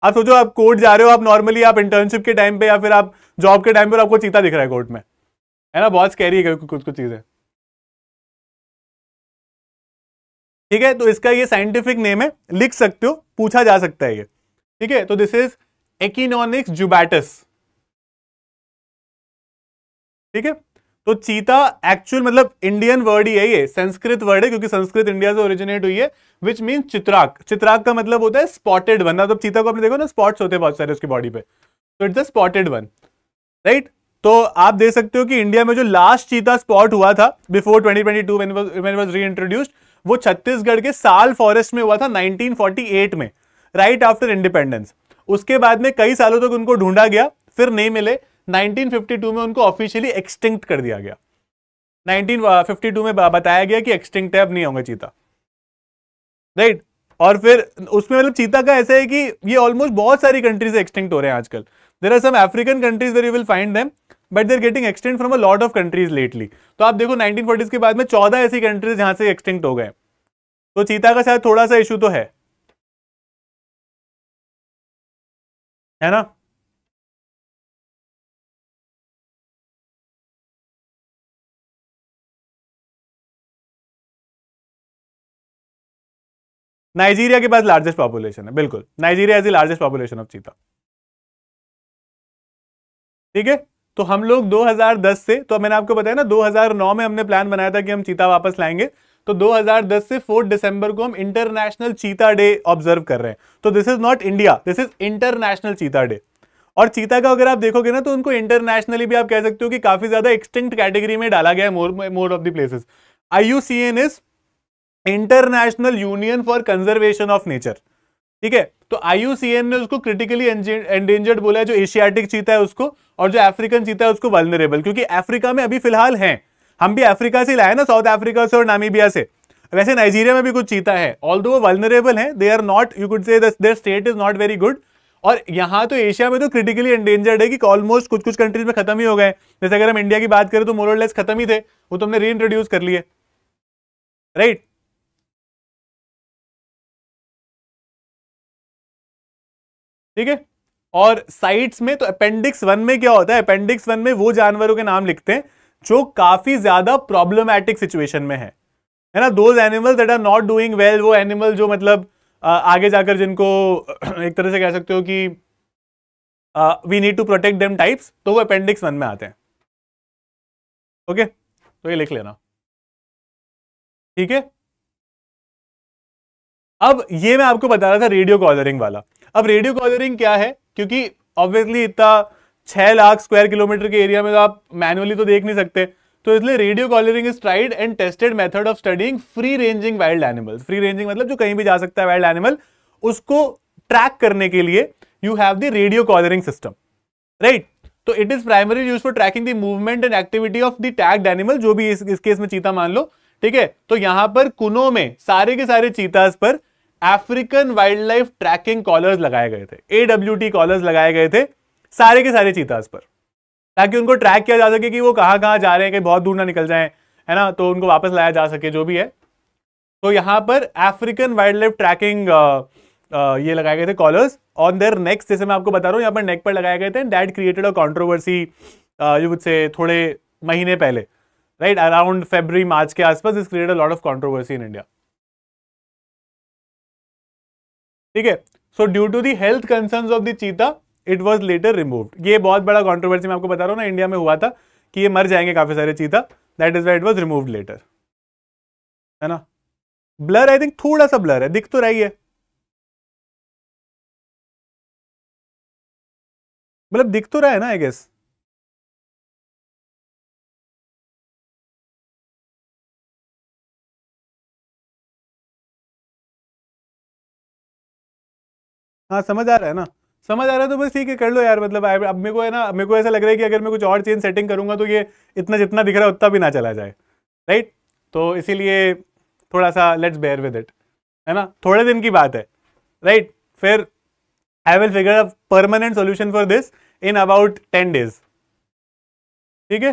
आप सोचो आप कोर्ट जा रहे हो आप नॉर्मली आप इंटर्नशिप के टाइम पे या फिर आप जॉब के टाइम पर आपको चीता दिख रहा है कोर्ट में है ना बहुत स्कैरी है कुछ कुछ चीज़ें ठीक है तो इसका ये साइंटिफिक नेम है लिख सकते हो पूछा जा सकता है ये ठीक है तो दिस इज एकिनोनिक्स जुबैटस ठीक है तो चीता एक्चुअल मतलब इंडियन वर्ड ही है ये संस्कृत वर्ड है क्योंकि संस्कृत इंडिया से ओरिजिनेट हुई है विच मीन चित्राक चित्राक का मतलब होता है स्पॉटेड वन मतलब चीता को आपने देखो ना स्पॉट्स होते हैं बहुत सारे उसकी बॉडी पे तो it's a spotted one right तो आप देख सकते हो कि इंडिया में जो लास्ट चीता स्पॉट हुआ था बिफोर 2022 व्हेन वाज रीइंट्रोड्यूस्ड वो छत्तीसगढ़ के साल फॉरेस्ट में हुआ था 1948 में राइट आफ्टर इंडिपेंडेंस उसके बाद में कई सालों तक उनको ढूंढा गया फिर नहीं मिले 1952 में उनको ऑफिशियली एक्सटिंक्ट कर दिया गया 1952 uh, में बताया गया कि एक्सटिंक्ट है अब नहीं होंगे चीता राइट और फिर उसमें मतलब चीता का ऐसा है कि ये ऑलमोस्ट बहुत सारी कंट्रीज एक्सटिंक्ट हो रहे हैं आजकल there are some African countries where you will find them but they're getting extend from a lot of countries lately तो आप देखो नाइनटीन फोर्टीज के बाद में चौदह ऐसी कंट्रीज जहां से एक्सटेंट हो गए तो चीता का शायद थोड़ा सा इशू तो है है ना नाइजीरिया के पास लार्जेस्ट पॉपुलेशन है बिल्कुल Nigeria is the largest population of cheetah ठीक है तो हम लोग 2010 से तो मैंने आपको बताया ना 2009 में हमने प्लान बनाया था कि हम चीता वापस लाएंगे तो 2010 से 4 दिसंबर को हम इंटरनेशनल चीता डे ऑब्जर्व कर रहे हैं तो this is not India this is international cheetah day और चीता का अगर आप देखोगे ना तो उनको इंटरनेशनली भी आप कह सकते हो कि काफी ज्यादा एक्सटिंक्ट कैटेगरी में डाला गया है more of the places I U C N is international union for conservation of nature ठीक है तो आई ने उसको क्रिटिकली एंडेंजर्ड बोला है जो एशियाटिक चीता है उसको और जो अफ्रीकन चीता है उसको वालनरेबल क्योंकि अफ्रीका में अभी फिलहाल हैं हम भी अफ्रीका से लाए ना साउथ अफ्रीका से और नामीबिया से वैसे नाइजीरिया में भी कुछ चीता है ऑल दो वो वालनरेबल है they are not you could say their state is not very good और यहाँ तो एशिया में तो क्रिटिकली एंडेंजर्ड है कि ऑलमोस्ट कुछ कुछ कंट्रीज में खत्म ही हो गए जैसे अगर हम इंडिया की बात करें तो मोरलेस खत्म ही थे वो तो हमने री इंट्रोड्यूस कर लिए राइट ठीक है और साइट्स में तो अपेंडिक्स वन में क्या होता है अपेंडिक्स वन में वो जानवरों के नाम लिखते हैं जो काफी ज्यादा प्रॉब्लमैटिक सिचुएशन में है है ना those animal that are not doing well वो एनिमल जो मतलब आगे जाकर जिनको एक तरह से कह सकते हो कि we need to protect them types तो वो अपेंडिक्स वन में आते हैं ओके तो ये लिख लेना ठीक है अब ये मैं आपको बता रहा था रेडियो कॉलरिंग वाला अब रेडियो कॉलरिंग क्या है क्योंकि ऑब्वियसली इतना छह लाख स्क्वायर किलोमीटर के एरिया में तो आप मैनुअली तो देख नहीं सकते तो इसलिए radio collaring is tried and tested method of studying free ranging wild animals free ranging मतलब जो कहीं भी जा सकता है वाइल्ड एनिमल उसको ट्रैक करने के लिए you have the radio collaring system right तो it is primary use for tracking the movement and activity of the tagged animal जो भी इस, इस केस में चीता मान लो ठीक है तो यहां पर कुनो में सारे के सारे चीताज पर African wild life tracking collars लगाए गए थे एडब्ल्यू टी कॉलर्स लगाए गए थे सारे के सारे चीताज पर ताकि उनको ट्रैक किया जा सके कि वो कहाँ कहाँ जा रहे हैं कि बहुत दूर ना निकल जाए है ना तो उनको वापस लाया जा सके जो भी है तो यहाँ पर अफ्रीकन वाइल्ड लाइफ ट्रैकिंग ये लगाए गए थे कॉलर्स ऑन देयर नेक्स्ट जैसे मैं आपको बता रहा हूँ यहाँ पर नेक पर लगाए गए थे that created a controversy you would say थोड़े महीने पहले राइट अराउंड फेबरी मार्च के आसपास is created a lot of controversy in India ठीक है so due to the health concern of the cheetah it was later removed ये बहुत बड़ा कॉन्ट्रोवर्सी मैं आपको बता रहा हूँ ना इंडिया में हुआ था कि ये मर जाएंगे काफ़ी सारे चीता that is why it was removed later है ना ब्लर आई थिंक थोड़ा सा ब्लर है दिख तो रही है मतलब दिख तो रहा है ना आई गेस हाँ समझ आ रहा है ना समझ आ रहा है तो बस ठीक है कर लो यार मतलब अब मेरे को है ना मेरे को ऐसा लग रहा है कि अगर मैं कुछ और चेंज सेटिंग करूंगा तो ये इतना जितना दिख रहा है उतना भी ना चला जाए राइट तो इसीलिए थोड़ा सा लेट्स बेयर विद इट है ना थोड़े दिन की बात है राइट फिर I will figure a permanent solution for this in about ten days ठीक है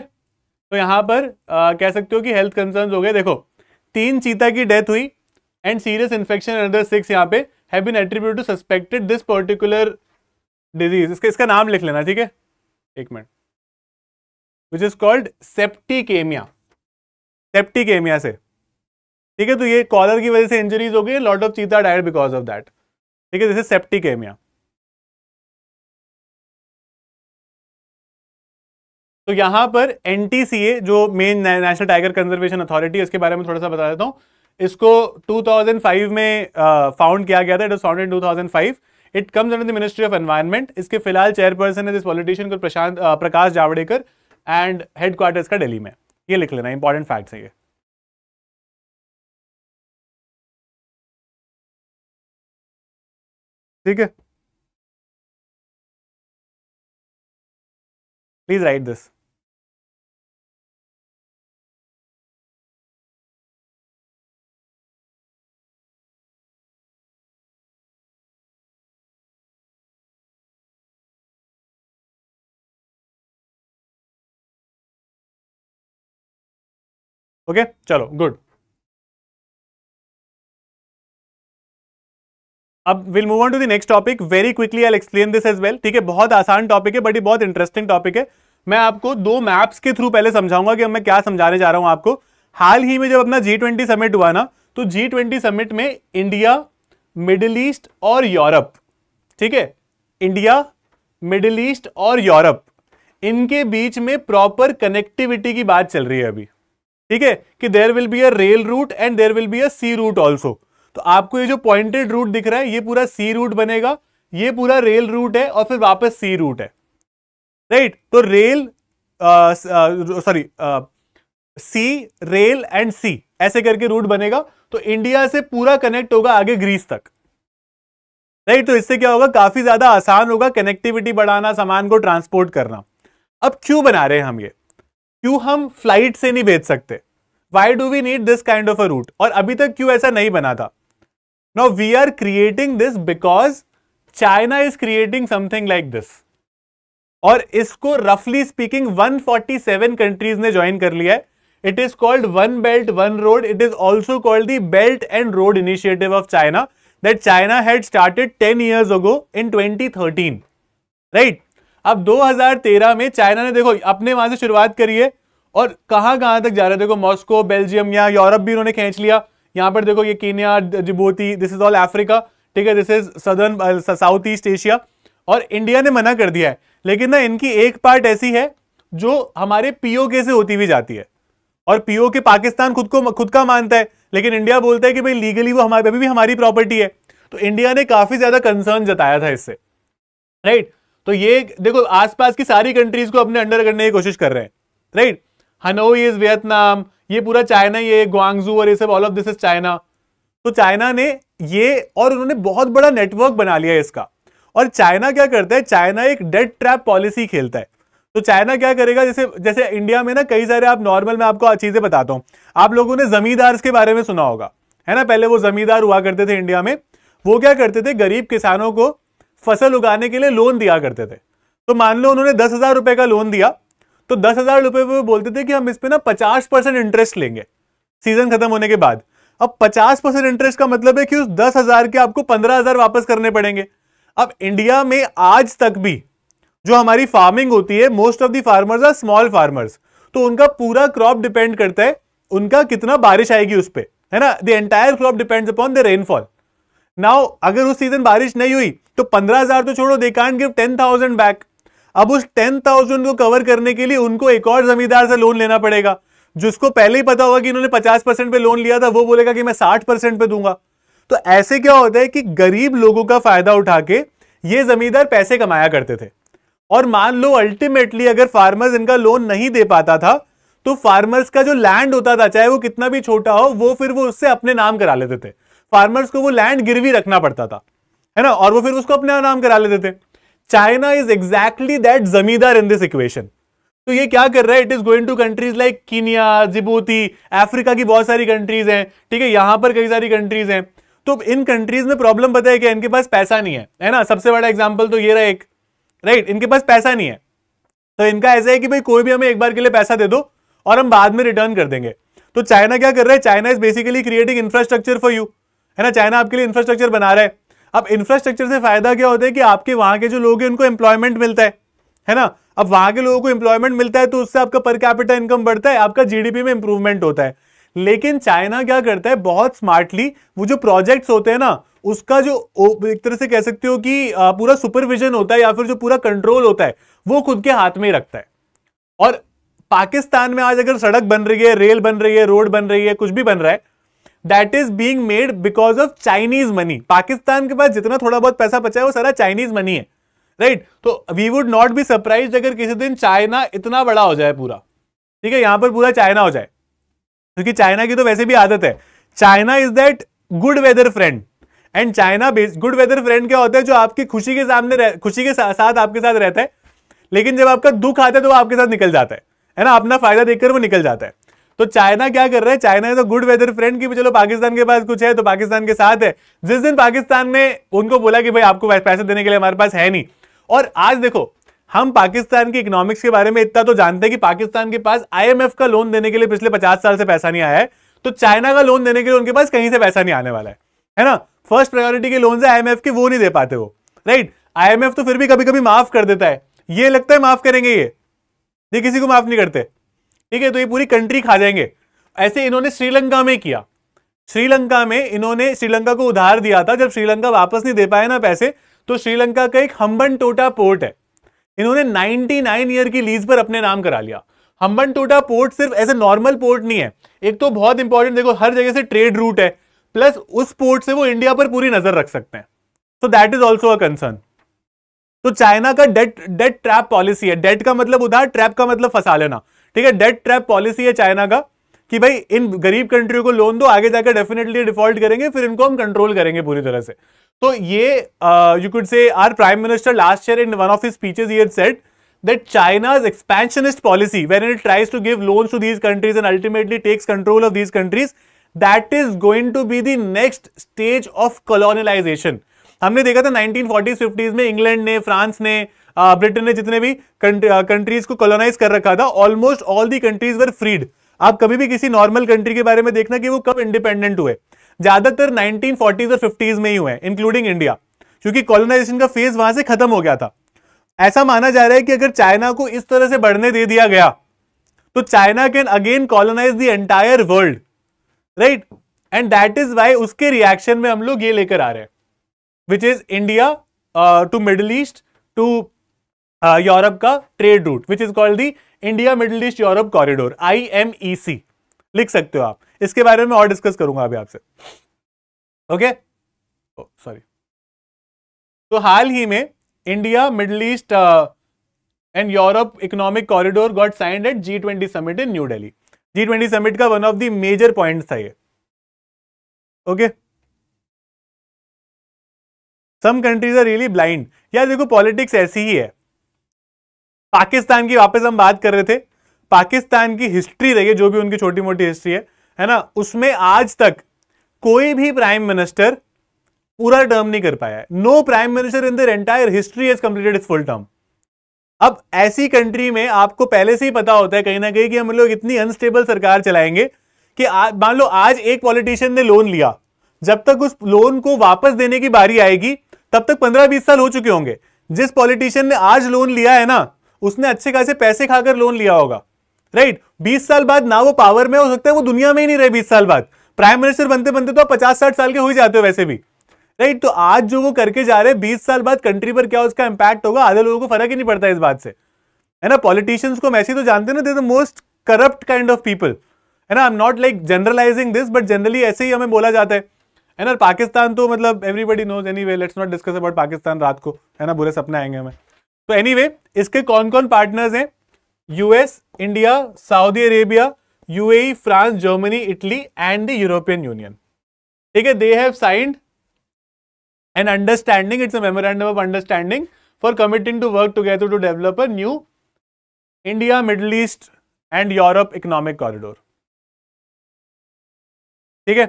तो यहाँ पर आ, कह सकते हो कि हेल्थ कंसर्न हो गए देखो तीन चीता की डेथ हुई and serious infection under six यहाँ पे have been attribute to suspected this particular disease इसका इसका नाम लिख लेना ठीक है एक minute which is called septicaemia septicaemia से ठीक है तो ये कॉलर की वजह से इंजरीज हो गई lot of cheetah died because of that ठीक है दिस इज सेप्टिकेमिया तो यहां पर एनटीसीए जो main national tiger conservation authority उसके बारे में थोड़ा सा बता देता हूं इसको 2005 में फाउंड किया गया था it is found in 2005 it comes under the ministry of environment इसके फिलहाल चेयरपर्सन है इस पॉलिटिशियन को प्रशांत प्रकाश जावड़ेकर एंड हेडक्वार्टर्स का दिल्ली में ये लिख लेना इंपॉर्टेंट फैक्ट्स है ये ठीक है प्लीज राइट दिस ओके चलो गुड अब will move on to the next topic very quickly I explain this as well ठीक है बहुत आसान टॉपिक है बट ये बहुत इंटरेस्टिंग टॉपिक है मैं आपको दो मैप्स के थ्रू पहले समझाऊंगा कि मैं क्या समझाने जा रहा हूं आपको हाल ही में जब अपना जी ट्वेंटी समिट हुआ ना तो जी ट्वेंटी समिट में इंडिया मिडिल ईस्ट और यूरोप ठीक है इंडिया मिडिल ईस्ट और यूरोप इनके बीच में प्रॉपर कनेक्टिविटी की बात चल रही है अभी ठीक है कि there will be a rail route and there will be a sea route also तो आपको ये जो पॉइंटेड रूट दिख रहा है ये पूरा सी रूट बनेगा ये पूरा रेल रूट है और फिर वापस सी रूट है राइट तो rail sorry sea rail and sea ऐसे करके रूट बनेगा तो इंडिया से पूरा कनेक्ट होगा आगे ग्रीस तक राइट तो इससे क्या होगा काफी ज्यादा आसान होगा कनेक्टिविटी बढ़ाना सामान को ट्रांसपोर्ट करना अब क्यों बना रहे हैं हम ये क्यों हम फ्लाइट से नहीं भेज सकते why do we need this kind of a route और अभी तक क्यों ऐसा नहीं बना था now we are creating this because China is creating something like this और इसको रफली स्पीकिंग 147 कंट्रीज ने ज्वाइन कर लिया है it is called one belt one road it is also called the belt and road initiative of China that China had started 10 years ago in 2013 right अब 2013 में China ने देखो अपने वहां से शुरुआत करी है और कहां कहां तक जा रहे हैं देखो मॉस्को बेल्जियम या यूरोप भी उन्होंने खींच लिया यहां पर देखो ये Kenya Djibouti this is all Africa ठीक है this is southern South East Asia और इंडिया ने मना कर दिया है लेकिन ना इनकी एक पार्ट ऐसी है जो हमारे पीओके से होती हुई जाती है और पीओके पाकिस्तान खुद को खुद का मानता है लेकिन इंडिया बोलता है कि भाई लीगली वो हमारे अभी भी हमारी प्रॉपर्टी है तो इंडिया ने काफी ज्यादा कंसर्न जताया था इससे राइट right? तो ये देखो आसपास की सारी कंट्रीज को अपने अंडर करने की कोशिश कर रहे हैं राइट हनोई इज वियतनाम ये पूरा चाइना ये ग्वांगजू और ये सब all of this is China तो चाइना ने ये और उन्होंने बहुत बड़ा नेटवर्क बना लिया इसका और चाइना क्या करता है चाइना एक डेड ट्रैप पॉलिसी खेलता है तो चाइना क्या करेगा जैसे जैसे इंडिया में ना कई सारे आप नॉर्मल में आपको चीजें बताता हूँ आप लोगों ने जमींदार के बारे में सुना होगा है ना पहले वो जमींदार हुआ करते थे इंडिया में वो क्या करते थे गरीब किसानों को फसल उगाने के लिए लोन दिया करते थे तो मान लो उन्होंने दस हजार रुपए का लोन दिया तो दस हजार रुपए पे बोलते थे कि हम इस पे ना पचास परसेंट इंटरेस्ट लेंगे सीजन खत्म होने के बाद अब पचास परसेंट इंटरेस्ट का मतलब है कि उस दस हजार के आपको पंद्रह हजार वापस करने पड़ेंगे अब इंडिया में आज तक भी जो हमारी फार्मिंग होती है most of the farmers are small farmers तो उनका पूरा क्रॉप डिपेंड करता है उनका कितना बारिश आएगी उस पर है ना the entire crop depends upon the rainfall now अगर उस सीजन बारिश नहीं हुई तो पंद्रह हजार तो छोड़ो they can't give ten thousand back अब उस टेन थाउजेंड को कवर करने के लिए उनको एक और जमींदार से लोन लेना पड़ेगा जिसको पहले ही पता होगा कि इन्होंने पचास परसेंट पे लोन लिया था वो बोलेगा कि मैं साठ परसेंट पे दूंगा तो ऐसे क्या होता है कि गरीब लोगों का फायदा उठा के ये जमींदार पैसे कमाया करते थे और मान लो अल्टीमेटली अगर फार्मर्स इनका लोन नहीं दे पाता था तो फार्मर्स का जो लैंड होता था चाहे वो कितना भी छोटा हो वो फिर वो उससे अपने नाम करा लेते थे फार्मर्स को वो लैंड गिरवी रखना पड़ता था है ना और वो फिर उसको अपने नाम करा लेते थे चाइना इज एग्जैक्टली दैट जमींदार इन दिस इक्वेशन तो ये क्या कर रहा है it is going to countries like Kenya Djibouti Africa की बहुत सारी कंट्रीज हैं ठीक है यहां पर कई सारी कंट्रीज हैं तो इन कंट्रीज में प्रॉब्लम पता है कि इनके पास पैसा नहीं है है ना सबसे बड़ा एग्जाम्पल तो ये रहा एक राइट इनके पास पैसा नहीं है तो इनका ऐसा है कि भाई कोई भी हमें एक बार के लिए पैसा दे दो और हम बाद में रिटर्न कर देंगे तो चाइना क्या कर रहा है China is basically creating infrastructure for you है ना चाइना आपके लिए इंफ्रास्ट्रक्चर बना रहा है अब इंफ्रास्ट्रक्चर से फायदा क्या होता है कि आपके वहां के जो लोग हैं उनको एम्प्लॉयमेंट मिलता है है ना अब वहां के लोगों को एम्प्लॉयमेंट मिलता है तो उससे आपका पर कैपिटल इनकम बढ़ता है आपका जीडीपी में इंप्रूवमेंट होता है लेकिन चाइना क्या करता है बहुत स्मार्टली वो जो प्रोजेक्ट्स होते हैं ना उसका जो एक तरह से कह सकते हो कि पूरा सुपरविजन होता है या फिर जो पूरा कंट्रोल होता है वो खुद के हाथ में ही रखता है और पाकिस्तान में आज अगर सड़क बन रही है रेल बन रही है रोड बन रही है कुछ भी बन रहा है that is being made because of Chinese money Pakistan के पास जितना थोड़ा बहुत पैसा बचा है वो सारा चाइनीज मनी है राइट right? तो we would not be surprise अगर किसी दिन चाइना इतना बड़ा हो जाए पूरा ठीक है यहां पर पूरा चाइना हो जाए क्योंकि तो चाइना की तो वैसे भी आदत है China is that good weather friend and China good weather friend क्या होता है जो आपकी खुशी के सामने खुशी के सा, साथ आपके साथ रहता है लेकिन जब आपका दुख आता है तो वो आपके साथ निकल जाता है है ना अपना फायदा देखकर वो निकल जाता है तो चाइना क्या कर रहा है चाइना इज तो गुड वेदर फ्रेंड की चलो पाकिस्तान के पास कुछ है तो पाकिस्तान के साथ है जिस दिन पाकिस्तान ने उनको बोला कि भाई आपको पैसे देने के लिए हमारे पास है नहीं और आज देखो हम पाकिस्तान की इकोनॉमिक्स के बारे में इतना तो जानते हैं कि पाकिस्तान के पास आईएमएफ का लोन देने के लिए पिछले पचास साल से पैसा नहीं आया है तो चाइना का लोन देने के लिए उनके पास कहीं से पैसा नहीं आने वाला है है ना फर्स्ट प्रायोरिटी के लोन है आईएमएफ के वो नहीं दे पाते वो राइट आईएमएफ तो फिर भी कभी कभी माफ कर देता है ये लगता है माफ करेंगे ये ये किसी को माफ नहीं करते ठीक है तो ये पूरी कंट्री खा जाएंगे ऐसे इन्होंने श्रीलंका में किया श्रीलंका में इन्होंने श्रीलंका को उधार दिया था जब श्रीलंका वापस नहीं दे पाए ना पैसे तो श्रीलंका का एक हम्बन टोटा पोर्ट है इन्होंने 99 ईयर की लीज पर अपने नाम करा लिया हम्बन टोटा पोर्ट सिर्फ ऐसे नॉर्मल पोर्ट नहीं है एक तो बहुत इंपॉर्टेंट देखो हर जगह से ट्रेड रूट है प्लस उस पोर्ट से वो इंडिया पर पूरी नजर रख सकते हैं so that is also a concern तो चाइना का डेट डेट ट्रैप पॉलिसी है डेट का मतलब उधार ट्रैप का मतलब फंसा लेना ठीक है डेट ट्रैप पॉलिसी है चाइना का कि भाई इन गरीब कंट्रियों को लोन दो आगे जाकर डेफिनेटली डिफॉल्ट करेंगे फिर इनको हम कंट्रोल करेंगे पूरी तरह से तो ये you could say our prime minister last year in one of speeches year said that China's expansionist policy when it tries to give loan to these countries and ultimately takes control of these countries that is going to be the next stage of colonization हमने देखा था 1940s 50s में England ने France ने Britain ने जितने भी countries को कॉलोनाइज कर रखा था almost all the countries were freed आप कभी भी किसी नॉर्मल कंट्री के बारे में देखना कि वो कब इंडिपेंडेंट हुए ज्यादातर 1940s और 50s में ही हुए इंक्लूडिंग इंडिया क्योंकि कॉलोनाइजेशन का फेज वहां से खत्म हो गया था ऐसा माना जा रहा है कि अगर चाइना को इस तरह से बढ़ने दे दिया गया तो China can again colonize the entire world right and that is why उसके रिएक्शन में हम लोग ये लेकर आ रहे हैं which is India to Middle East to Europe का trade route which is called the India Middle East Europe corridor IMEC लिख सकते हो आप इसके बारे में और डिस्कस करूंगा अभी आपसे ओके सॉरी oh, तो हाल ही में India Middle East and Europe economic corridor got signed at G twenty summit in New Delhi G twenty summit का one of the major point था ये okay some countries are really blind यार देखो politics ऐसी ही है पाकिस्तान की वापस हम बात कर रहे थे पाकिस्तान की हिस्ट्री रही है जो भी उनकी छोटी मोटी हिस्ट्री है है ना उसमें आज तक कोई भी प्राइम मिनिस्टर पूरा टर्म नहीं कर पाया no prime minister in the entire history is completed is full term अब ऐसी कंट्री में आपको पहले से ही पता होता है कहीं ना कहीं कि हम लोग इतनी अनस्टेबल सरकार चलाएंगे कि मान लो आज एक पॉलिटिशियन ने लोन लिया जब तक उस लोन को वापस देने की बारी आएगी तब तक पंद्रह बीस साल हो चुके होंगे जिस पॉलिटिशियन ने आज लोन लिया है ना उसने अच्छे खासे पैसे खाकर लोन लिया होगा राइट बीस साल बाद ना वो पावर में हो सकता है वो दुनिया में ही नहीं रहे बीस साल बाद प्राइम मिनिस्टर बनते बनते तो आप पचास साठ साल के हो ही जाते हो वैसे भी राइट तो आज जो वो करके जा रहे हैं बीस साल बाद कंट्री पर क्या उसका इंपैक्ट होगा आधे लोगों को फर्क ही नहीं पड़ता इस बात से है ना पॉलिटिशियंस को मैसे तो जानते ना they the most corrupt kind of people है ना I am not like generalizing this but generally ऐसे ही हमें बोला जाता है है ना पाकिस्तान तो मतलब everybody knows anyway let's not discuss about Pakistan रात को है ना बुरे सपने आएंगे हमें तो एनीवे इसके कौन कौन पार्टनर्स हैं US India Saudi Arabia UAE France Germany Italy and the European Union ठीक है they have signed an understanding it's a memorandum of understanding for committing to work together to develop a new India Middle East and Europe economic corridor ठीक है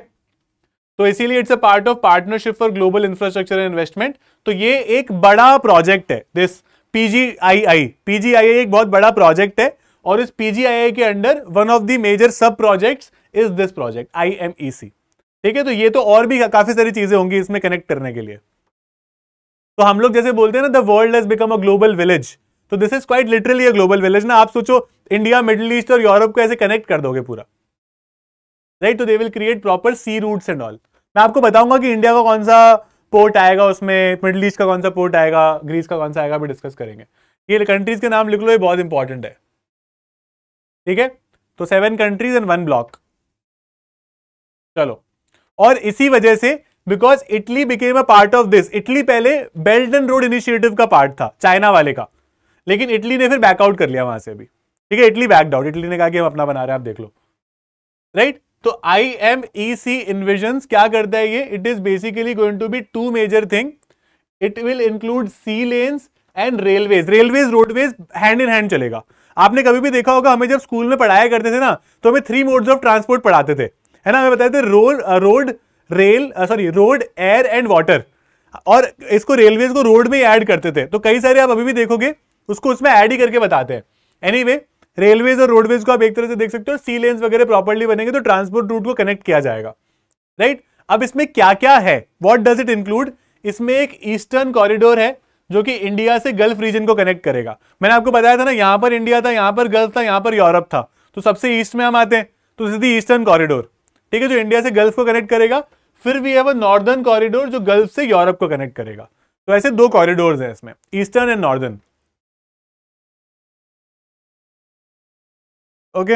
तो इसीलिए it's a part of partnership for global infrastructure and investment तो ये एक बड़ा project है this PGII PGII एक बहुत बड़ा प्रोजेक्ट है और इस पीजीआईआई के under one of the major sub projects is this project IMEC ठीक है तो ये तो और भी काफी सारी चीजें होंगी इसमें कनेक्ट करने के लिए तो हम लोग जैसे बोलते हैं ना the world has become a global village तो this is quite literally a global village ना आप सोचो इंडिया मिडिल ईस्ट और यूरोप को ऐसे कनेक्ट कर दोगे पूरा राइट तो they will create proper sea routes and all मैं आपको बताऊंगा कि इंडिया का कौन सा पोर्ट आएगा उसमें मिडल ईस्ट का कौन सा पोर्ट आएगा ग्रीस का कौन सा आएगा भी डिस्कस करेंगे ये कंट्रीज के नाम लिख लो ये बहुत इंपॉर्टेंट है ठीक है तो seven countries and one bloc चलो और इसी वजह से because Italy became a part of this Italy पहले बेल्ट एंड रोड इनिशिएटिव का पार्ट था चाइना वाले का लेकिन इटली ने फिर बैकआउट कर लिया वहां से अभी ठीक है इटली बैकड आउट इटली ने कहा कि हम अपना बना रहे हैं आप देख लो राइट तो आई एम ई सी इनविजन क्या करता है ये it is basically going to be two major thing it will include sea lanes and railways railways roadways hand in hand चलेगा आपने कभी भी देखा होगा हमें जब स्कूल में पढ़ाया करते थे ना तो हमें थ्री मोड्स ऑफ ट्रांसपोर्ट पढ़ाते थे है ना हमें बताए थे road road rail sorry road air and water और इसको रेलवेज को रोड में ऐड करते थे तो कई सारे आप अभी भी देखोगे उसको उसमें ऐड ही करके बताते हैं एनी anyway, रेलवेज और रोडवेज को आप एक तरह से देख सकते हो सी लेन्स वगैरह प्रॉपरली बनेंगे तो ट्रांसपोर्ट रूट को कनेक्ट किया जाएगा राइट right? अब इसमें क्या क्या है वॉट डज इट इंक्लूड इसमें एक ईस्टर्न कॉरिडोर है जो कि इंडिया से गल्फ रीजन को कनेक्ट करेगा मैंने आपको बताया था ना यहां पर इंडिया था यहां पर गल्फ था यहां पर यूरोप था तो सबसे ईस्ट में हम आते हैं तो सीधी ईस्टर्न कॉरिडोर ठीक है जो इंडिया से गल्फ को कनेक्ट करेगा फिर भी है वो नॉर्दर्न कॉरिडोर जो गल्फ से यूरोप को कनेक्ट करेगा तो ऐसे दो कॉरिडोर है इसमें eastern and northern okay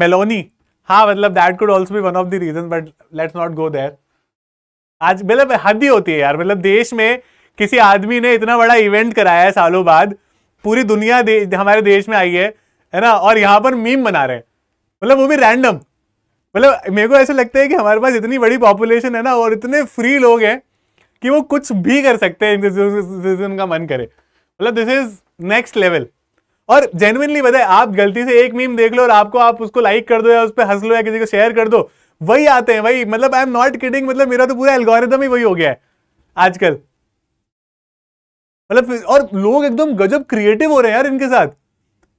Meloni हाँ मतलब दैट कुड ऑल्सो भी one of the reason but let's not go there आज मतलब हद ही होती है यार मतलब देश में किसी आदमी ने इतना बड़ा इवेंट कराया है सालों बाद पूरी दुनिया दे, हमारे देश में आई है है ना और यहाँ पर मीम बना रहे हैं मतलब वो भी रैंडम मतलब मेरे को ऐसा लगता है कि हमारे पास इतनी बड़ी पॉपुलेशन है ना और इतने फ्री लोग हैं कि वो कुछ भी कर सकते हैं जिस दिन का मन करे मतलब दिस इज नेक्स्ट लेवल और जेनुअनली बताए आप गलती से एक मीम देख लो और आपको आप उसको लाइक कर दो या उस पर हंस लो या किसी को शेयर कर दो वही आते हैं वही मतलब आई एम नॉट किडिंग मतलब मेरा तो पूरा एल्गोरिदम ही वही हो गया है आजकल मतलब और लोग एकदम गजब क्रिएटिव हो रहे हैं यार इनके साथ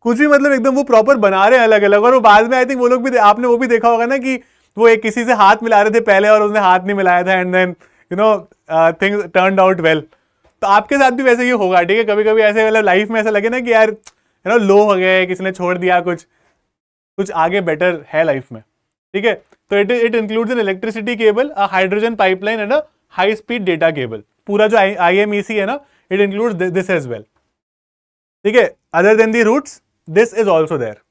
कुछ भी मतलब एकदम वो प्रॉपर बना रहे हैं अलग अलग और वो बाद में आई थिंक वो लोग भी आपने वो भी देखा होगा ना कि वो एक किसी से हाथ मिला रहे थे पहले और उसने हाथ नहीं मिलाया था and then you know thing turn out well तो आपके साथ भी वैसे ही होगा ठीक है कभी कभी ऐसे मतलब लाइफ में ऐसा लगे ना कि यार यू नो लो हो गए किसी ने छोड़ दिया कुछ कुछ आगे बेटर है लाइफ में ठीक है तो it it includes an electricity cable a hydrogen pipeline and a high speed data cable पूरा जो आई एम ई सी है ना it includes this as well ठीक है other than the routes this is also there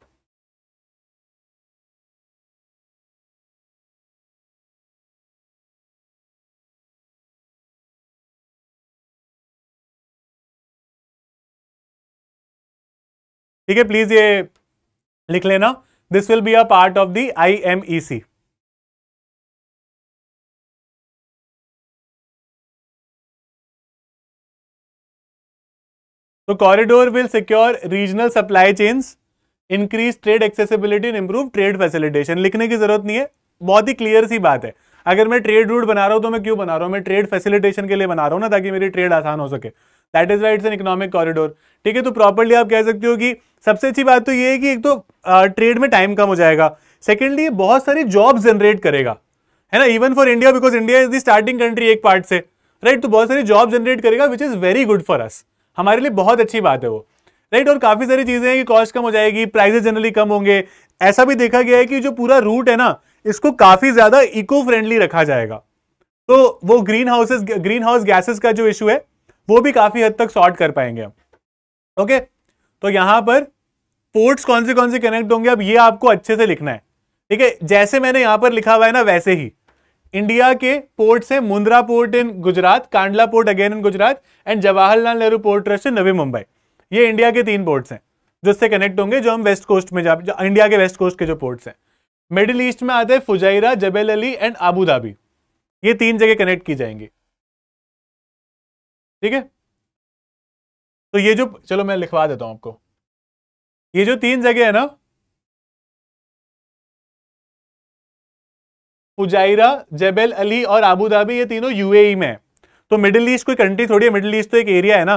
ठीक है please ये लिख लेना this will be a part of the I M E C तो corridor will secure regional supply chains increase trade accessibility and improve trade facilitation लिखने की जरूरत नहीं है बहुत ही क्लियर सी बात है अगर मैं ट्रेड रूट बना रहा हूं तो मैं क्यों बना रहा हूं मैं ट्रेड फैसिलिटेशन के लिए बना रहा हूं ना ताकि मेरी ट्रेड आसान हो सके that is right an economic corridor ठीक है तो प्रॉपरली आप कह सकते हो कि सबसे अच्छी बात तो ये है कि एक तो ट्रेड में टाइम कम हो जाएगा सेकेंडली बहुत सारी जॉब जनरेट करेगा है ना even for India because India is the starting country एक पार्ट से राइट right? तो बहुत सारी जॉब जनरेट करेगा which is very good for us हमारे लिए बहुत अच्छी बात है वो राइट right? और काफ़ी सारी चीज़ें हैं कि कॉस्ट कम हो जाएगी प्राइजेस जनरली कम होंगे ऐसा भी देखा गया है कि जो पूरा रूट है ना इसको काफ़ी ज़्यादा इको फ्रेंडली रखा जाएगा तो वो green houses green house gases का जो इशू है वो भी काफ़ी हद तक सॉर्ट कर पाएंगे हम ओके तो यहां पर पोर्ट्स कौन से कौन से कनेक्ट होंगे अब ये आपको अच्छे से लिखना है ठीक है जैसे मैंने यहां पर लिखा हुआ है ना वैसे ही इंडिया के पोर्ट से Mundra port in Gujarat Kandla port again in Gujarat and Jawaharlal Nehru port trust in Navi Mumbai ये इंडिया के तीन पोर्ट्स हैं जो इससे कनेक्ट होंगे जो हम वेस्ट कोस्ट में जा इंडिया के वेस्ट कोस्ट के जो पोर्ट्स हैं मिडिल ईस्ट में आते हैं Fujairah Jebel Ali and Abu Dhabi ये तीन जगह कनेक्ट की जाएंगी ठीक है तो ये जो चलो मैं लिखवा देता हूं आपको ये जो तीन जगह है ना पुजाइरा जेबेल अली और आबू धाबी ये तीनों यूएई e में है तो मिडिल ईस्ट कोई कंट्री थोड़ी है मिडिल ईस्ट तो एक एरिया है ना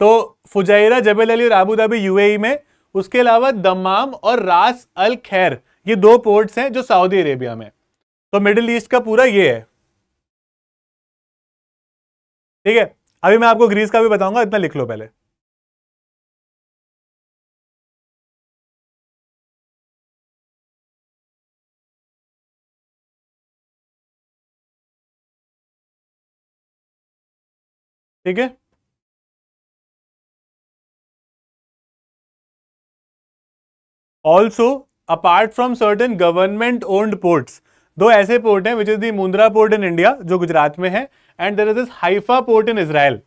तो फुजाइरा जबल अली और आबू धाबी यूएई e में उसके अलावा दमाम और रास अल खैर ये दो पोर्ट्स हैं जो सऊदी अरेबिया में तो मिडिल ईस्ट का पूरा ये है ठीक है अभी मैं आपको ग्रीस का भी बताऊंगा इतना लिख लो पहले ठीक है also apart from certain government owned ports दो ऐसे पोर्ट हैं which is the Mundra port in India जो गुजरात में है and there is is Haifa port in Israel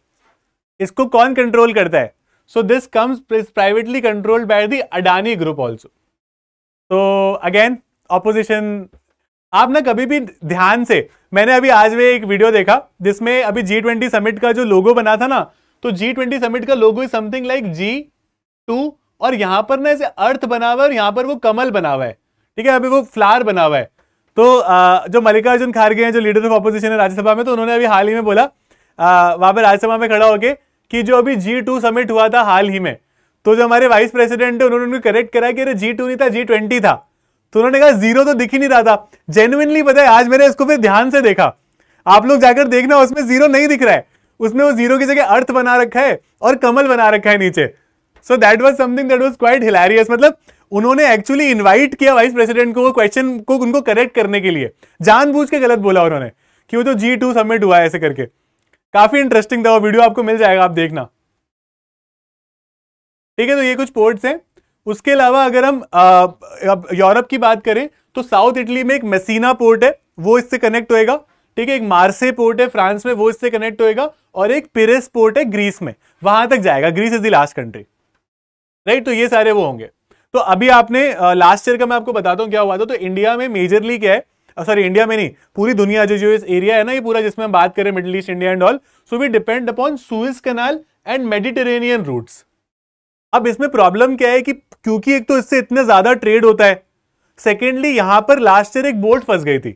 इसको कौन कंट्रोल करता है so this comes privately controlled by the Adani group also तो अगेन ऑपोजिशन आप ना कभी भी ध्यान से मैंने अभी आज वे एक वीडियो देखा जिसमें अभी जी ट्वेंटी समिट का जो लोगो बना था ना तो जी ट्वेंटी समिट का logo is something like G two और यहां पर ना ऐसे अर्थ बना हुआ है और यहां पर वो कमल बना हुआ है ठीक है अभी वो फ्लावर बना हुआ है तो आ, जो मल्लिकार्जुन खारगे हैं जो लीडर ऑफ अपोजिशन है राज्यसभा में तो उन्होंने अभी हाल ही में बोला वहां पर राज्यसभा में खड़ा होकर कि जो अभी जी टू समिट हुआ था हाल ही में तो जो हमारे वाइस प्रेसिडेंट है उन्होंने उनको करेक्ट करा कि अरे जी टू नहीं था जी ट्वेंटी था तो उन्होंने कहा जीरो तो दिख ही नहीं रहा था जेनुअनली पता है आज मैंने इसको फिर ध्यान से देखा आप लोग जाकर देखना उसमें जीरो नहीं दिख रहा है उसमें वो जीरो की जगह अर्थ बना रखा है और कमल बना रखा है नीचे so that was something that was quite hilarious मतलब उन्होंने एक्चुअली इन्वाइट किया वाइस प्रेसिडेंट को क्वेश्चन को उनको करेक्ट करने के लिए जानबूझ के गलत बोला उन्होंने कि वो तो जी टू सबमिट हुआ है ऐसे करके काफी इंटरेस्टिंग था वो वीडियो आपको मिल जाएगा आप देखना ठीक है तो ये कुछ पोर्ट्स हैं उसके अलावा अगर हम अब यूरोप की बात करें तो साउथ इटली में एक मेसिना पोर्ट है वो इससे कनेक्ट होएगा ठीक है एक मार्से पोर्ट है फ्रांस में वो इससे कनेक्ट होएगा और एक पेरिस पोर्ट है ग्रीस में वहां तक जाएगा Greece is the last country right तो ये सारे वो होंगे तो अभी आपने लास्ट ईयर का मैं आपको बताता हूँ क्या हुआ था तो इंडिया में मेजरली क्या है सॉरी इंडिया में नहीं पूरी दुनिया जो जो इस एरिया है ना ये पूरा जिसमें हम बात करें Middle East India and all so we depend upon Suez canal and Mediterranean routes अब इसमें प्रॉब्लम क्या है कि क्योंकि एक तो इससे इतने ज्यादा ट्रेड होता है सेकेंडली यहां पर लास्ट ईयर एक बोल्ट फंस गई थी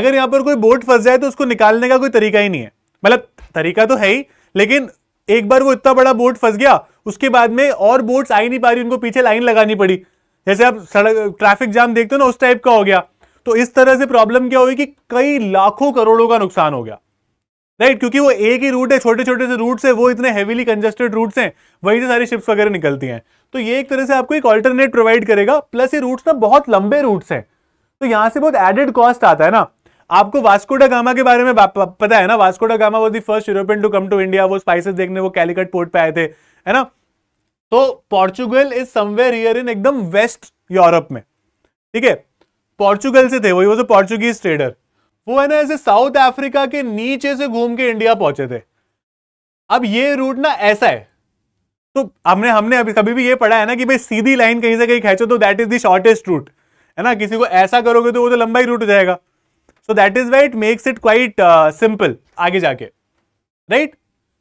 अगर यहां पर कोई बोल्ट फंस जाए तो उसको निकालने का कोई तरीका ही नहीं है मतलब तरीका तो है ही लेकिन एक बार वो इतना बड़ा बोट फंस गया उसके बाद में और बोट्स आ ही नहीं पा रही उनको पीछे लाइन लगानी पड़ी जैसे आप सड़क ट्रैफिक जाम देखते हो ना उस टाइप का हो गया तो इस तरह से प्रॉब्लम क्या हुई कि कई लाखों करोड़ों का नुकसान हो गया राइट right, क्योंकि वो एक ही रूट है छोटे छोटे से रूट है वो इतने हेवीली कंजेस्टेड रूट्स हैं वहीं से सारी शिप्स वगैरह निकलती हैं तो ये एक तरह से आपको एक ऑल्टरनेट प्रोवाइड करेगा प्लस ये रूट्स ना बहुत लंबे रूट्स हैं तो यहाँ से बहुत एडेड कॉस्ट आता है ना आपको वास्कोडा गामा के बारे में पता है ना वास्कोडा गामा वो the first European to come to India वो स्पाइसेस देखने वो कैलिकट पोर्ट पे आए थे है ना तो Portugal is somewhere here in एकदम वेस्ट यूरोप में ठीक है पोर्चुगल से थे वो वो तो पोर्चुगीज ट्रेडर वो है ना ऐसे साउथ अफ्रीका के नीचे से घूम के इंडिया पहुंचे थे अब ये रूट ना ऐसा है तो हमने हमने अभी कभी भी ये पढ़ा है ना कि भाई सीधी लाइन कहीं से कहीं खेचो तो that is the shortest route है ना किसी को ऐसा करोगे तो वो तो लंबा ही रूट हो जाएगा so that is why it makes it quite simple आगे जाके राइट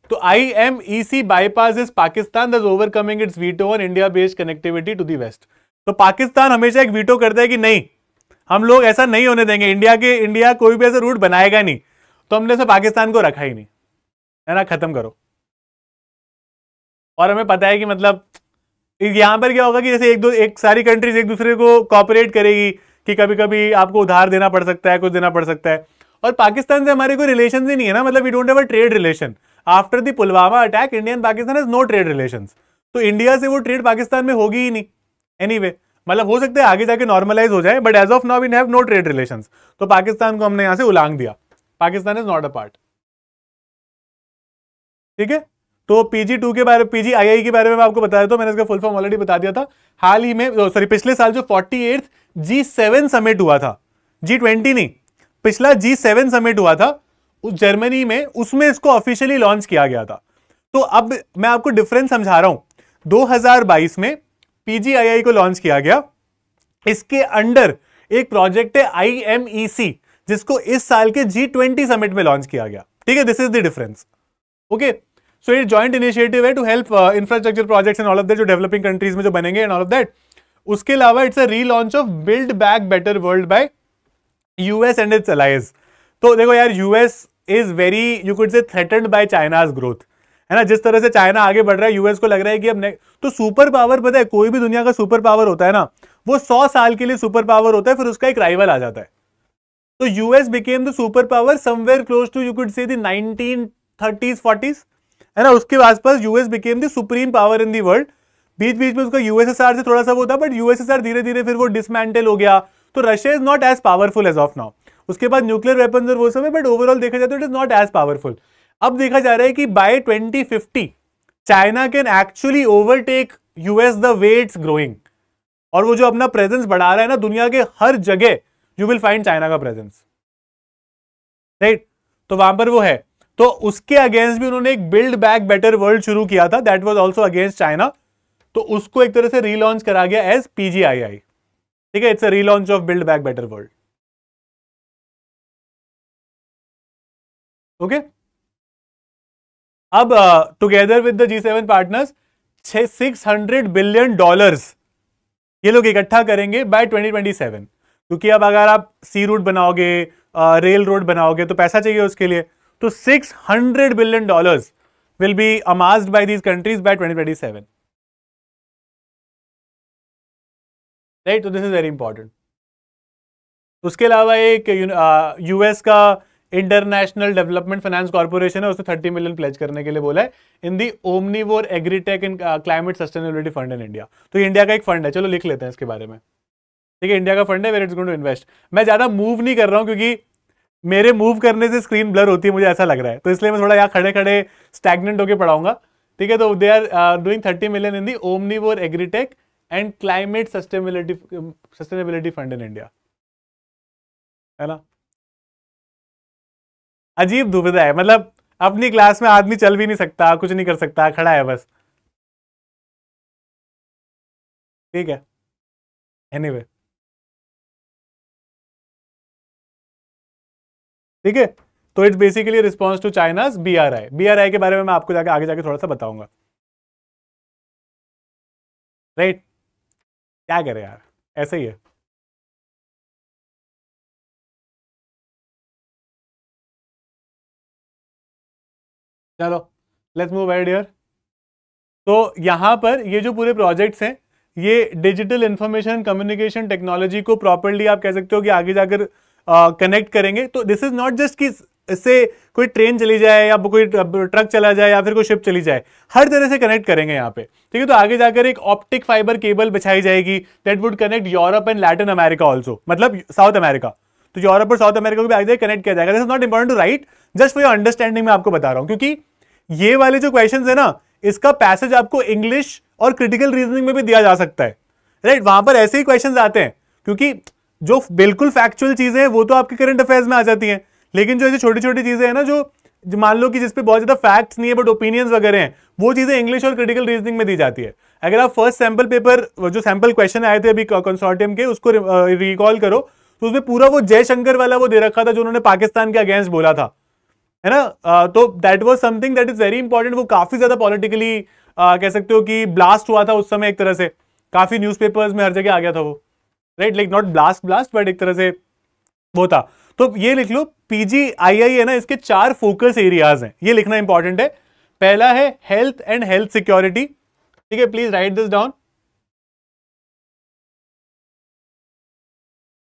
तो I M E C bypass is Pakistan thus overcoming its veto on India based connectivity to the west तो पाकिस्तान हमेशा एक वीटो करता है कि नहीं हम लोग ऐसा नहीं होने देंगे इंडिया के इंडिया कोई भी ऐसा रूट बनाएगा नहीं तो हमने से पाकिस्तान को रखा ही नहीं है ना खत्म करो और हमें पता है कि मतलब यहां पर क्या होगा कि जैसे एक दो एक सारी कंट्रीज एक दूसरे को कॉपरेट करेगी कि कभी कभी आपको उधार देना पड़ सकता है कुछ देना पड़ सकता है और पाकिस्तान से हमारे कोई रिलेशन ही नहीं है ना मतलब we don't have a trade relation after the Pulwama attack Indian Pakistan has no trade relation तो इंडिया से वो ट्रेड पाकिस्तान में होगी ही नहीं एनी anyway, मतलब हो सकता है आगे जाके नॉर्मलाइज हो जाए but as of now we have no trade relation तो पाकिस्तान को हमने यहां से उलांग दिया Pakistan is not a part ठीक है तो पीजी टू के बारे में पीजी आई के बारे में मैं आपको बता देता हूँ मैंने इसका फुल फॉर्म ऑलरेडी बता दिया था हाल ही में सॉरी oh, पिछले साल जो forty eight G seven summit हुआ था जी ट्वेंटी नहीं पिछला जी सेवन समिट हुआ था उस जर्मनी में उसमें इसको ऑफिशियली लॉन्च किया गया था तो अब मैं आपको डिफरेंस समझा रहा हूं 2022 में पीजीआईआई को लॉन्च किया गया इसके अंडर एक प्रोजेक्ट है आईएमईसी e जिसको इस साल के जी ट्वेंटी समिट में लॉन्च किया गया ठीक है this is the difference okay so ये जॉइंट इनिशिएटिव है to help infrastructure projects and all of that जो डेवलपिंग कंट्रीज में जो बनेंगे एंड ऑल ऑफ दैट उसके अलावा it's a relaunch of build back better world by US and its allies तो देखो यार US is very you could say threatened by China's growth है ना जिस तरह से चाइना आगे बढ़ रहा है यूएस को लग रहा है कि अब तो सुपर पावर पता है कोई भी दुनिया का सुपर पावर होता है ना वो सौ साल के लिए सुपर पावर होता है फिर उसका एक राइवल आ जाता है तो US became the super power somewhere close to you could say the nineteen thirties forties है ना उसके आसपास US became the supreme power in the world बीच बीच में उसका यूएसएसआर से थोड़ा सा वो था बट यूएसएसआर धीरे धीरे फिर वो डिसमेंटल हो गया तो Russia is not as powerful as of now उसके बाद न्यूक्लियर वेपन और वो सब है बट ओवरऑल देखा जाए तो it is not as powerful अब देखा जा रहा है कि by 2050 China can actually overtake US the way it's growing और वो जो अपना प्रेजेंस बढ़ा रहा है ना दुनिया के हर जगह यू विल फाइंड चाइना का प्रेजेंस राइट तो वहां पर वो है तो उसके अगेंस्ट भी उन्होंने एक बिल्ड बैक बेटर वर्ल्ड शुरू किया था that was also against China तो उसको एक तरह से रीलॉन्च करा गया एज पीजीआईआई ठीक है it's a relaunch of build back better world okay अब together with the G seven partners six hundred billion dollars ये लोग इकट्ठा करेंगे बाय 2027 क्योंकि अब अगर आप सी रूट बनाओगे रेल uh, रोड बनाओगे तो पैसा चाहिए उसके लिए तो 600 billion dollars will be amassed by these countries by 2027 right तो दिस इज वेरी इंपॉर्टेंट उसके अलावा एक यूएस uh, का इंटरनेशनल डेवलपमेंट फाइनेंस कॉर्पोरेशन है उसने थर्टी मिलियन प्लेज करने के लिए बोला है in the Omnivore Agritech and climate sustainability fund in India तो इंडिया का एक फंड है चलो लिख लेते हैं इसके बारे में ठीक है इंडिया का फंड है where it's going to invest मैं ज़्यादा मूव नहीं कर रहा हूँ क्योंकि मेरे मूव करने से स्क्रीन ब्लर होती है मुझे ऐसा लग रहा है तो इसलिए मैं थोड़ा यहाँ खड़े खड़े स्टैगनेंट होकर पढ़ाऊंगा ठीक है तो they are doing thirty million in the Omnivore Agritech and climate sustainability sustainability fund in India है ना अजीब दुविधा है मतलब अपनी क्लास में आदमी चल भी नहीं सकता कुछ नहीं कर सकता खड़ा है बस ठीक है एनी वे ठीक है तो it's basically response to China's B R I B R I के बारे में मैं आपको जाके आगे जाके थोड़ा सा बताऊंगा राइट right? क्या करें यार ऐसे ही है चलो लेट्स मूव एड ईयर तो यहाँ पर ये जो पूरे प्रोजेक्ट्स हैं ये डिजिटल इन्फॉर्मेशन कम्युनिकेशन टेक्नोलॉजी को प्रॉपरली आप कह सकते हो कि आगे जाकर कनेक्ट करेंगे तो दिस इज नॉट जस्ट कि इससे कोई ट्रेन चली जाए या कोई ट्रक चला जाए या फिर कोई शिप चली जाए हर तरह से कनेक्ट करेंगे यहाँ पे ठीक है तो आगे जाकर एक ऑप्टिक फाइबर केबल बिछाई जाएगी that would connect Europe and Latin America also मतलब साउथ अमेरिका तो यूरोप और साउथ अमेरिका को भी आगे कनेक्ट किया जाएगा this is not important to write just for your understanding में आपको बता रहा हूँ क्योंकि ये वाले जो क्वेश्चन है ना इसका पैसेज आपको इंग्लिश और क्रिटिकल रीजनिंग में भी दिया जा सकता है राइट वहां पर ऐसे ही क्वेश्चन आते हैं क्योंकि जो बिल्कुल फैक्चुअल चीजें हैं वो तो आपके करंट अफेयर्स में आ जाती हैं लेकिन जो ऐसी छोटी छोटी चीजें हैं ना जो मान लो कि जिसपे बहुत ज्यादा फैक्ट्स नहीं है बट ओपिनियंस वगैरह हैं वो चीजें इंग्लिश और क्रिटिकल रीजनिंग में दी जाती है अगर आप फर्स्ट सैंपल पेपर जो सैंपल क्वेश्चन आए थे अभी कंसोर्टियम के उसको रिकॉल करो तो उसमें पूरा वो जयशंकर वाला वो दे रखा था जो उन्होंने पाकिस्तान के अगेंस्ट बोला था है ना तो that was something that is very important वो काफी ज्यादा पॉलिटिकली कह सकते हो कि ब्लास्ट हुआ था उस समय एक तरह से काफी न्यूज में हर जगह आ गया था वो right like not blast blast but एक तरह से वो था तो ये लिख लो पीजी आई है ना इसके चार फोकस एरियाज हैं ये लिखना इंपॉर्टेंट है पहला है हेल्थ एंड हेल्थ सिक्योरिटी ठीक है प्लीज राइट दिस डाउन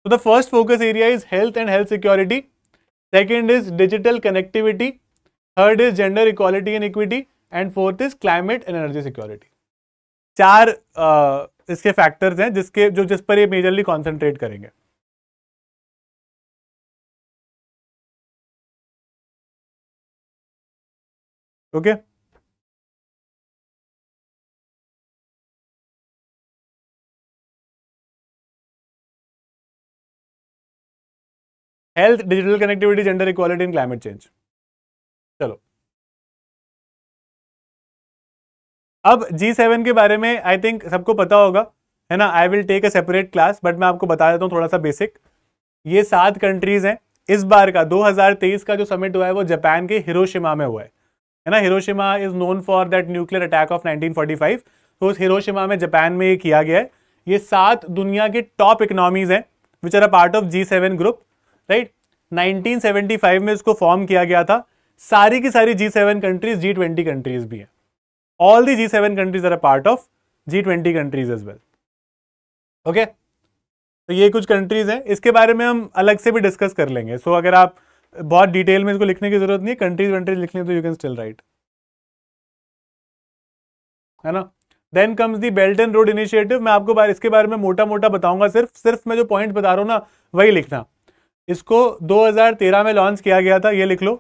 तो the first focus area is health and health security second is digital connectivity third is gender equality and equity and fourth is climate and energy security चार uh, इसके factors हैं जिसके जो जिस पर ये majorly concentrate करेंगे okay okay? Health digital connectivity gender equality and climate change चलो अब जी सेवन के बारे में आई थिंक सबको पता होगा है ना I will take a separate class but मैं आपको बता देता हूँ थोड़ा सा बेसिक ये सात कंट्रीज हैं इस बार का 2023 का जो समिट हुआ है वो जापान के हिरोशिमा में हुआ है है ना Hiroshima is known for that nuclear attack of 1945 तो उस हिरोशिमा में जापान में ये किया गया है ये सात दुनिया के टॉप इकोनॉमीज हैं which are a part of G group right 1975 में इसको फॉर्म किया गया था सारी की सारी G seven countries G twenty countries भी है all the G seven countries are a part of G twenty countries as well okay तो ये कुछ कंट्रीज हैं इसके बारे में हम अलग से भी डिस्कस कर लेंगे सो so, अगर आप बहुत डिटेल में इसको लिखने की जरूरत नहीं है कंट्रीज वंट्रीज लिखने तो यू कैन स्टिल राइट है ना then comes the belt and road initiative मैं आपको बार, इसके बारे में मोटा मोटा बताऊंगा सिर्फ सिर्फ मैं जो पॉइंट बता रहा हूँ ना वही लिखना इसको 2013 में लॉन्च किया गया था ये लिख लो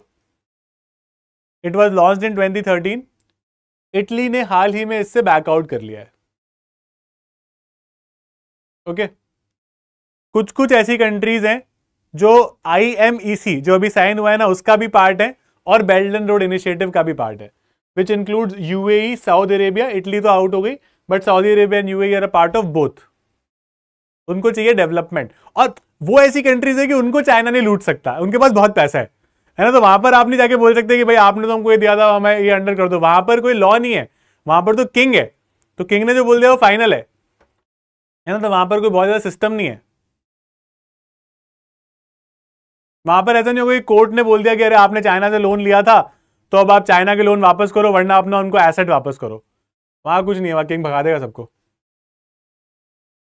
it was launch in 2013 Italy ने हाल ही में इससे बैकआउट कर लिया है ओके okay? कुछ कुछ ऐसी कंट्रीज हैं जो आईएमईसी e जो अभी साइन हुआ है ना उसका भी पार्ट है और बेल्ट एंड रोड इनिशिएटिव का भी पार्ट है which includes UAE South Arabia Italy तो आउट हो गई but Saudi Arabia and UAE are a part of both उनको चाहिए डेवलपमेंट और वो ऐसी कंट्रीज है कि उनको चाइना नहीं लूट सकता उनके पास बहुत पैसा है है ना तो वहां पर आप नहीं जाके बोल सकते कि भाई आपने तो हमको ये दिया था हमें ये अंडर कर दो वहां पर कोई लॉ नहीं है वहां पर तो किंग है तो किंग ने जो बोल दिया वो फाइनल है है ना तो वहां पर कोई बहुत ज्यादा सिस्टम नहीं है वहां पर ऐसा नहीं होगा कि कोर्ट ने बोल दिया कि अरे आपने चाइना से लोन लिया था तो अब आप चाइना के लोन वापस करो वरना अपना उनको एसेट वापस करो वहां कुछ नहीं है वहां किंग भगा देगा सबको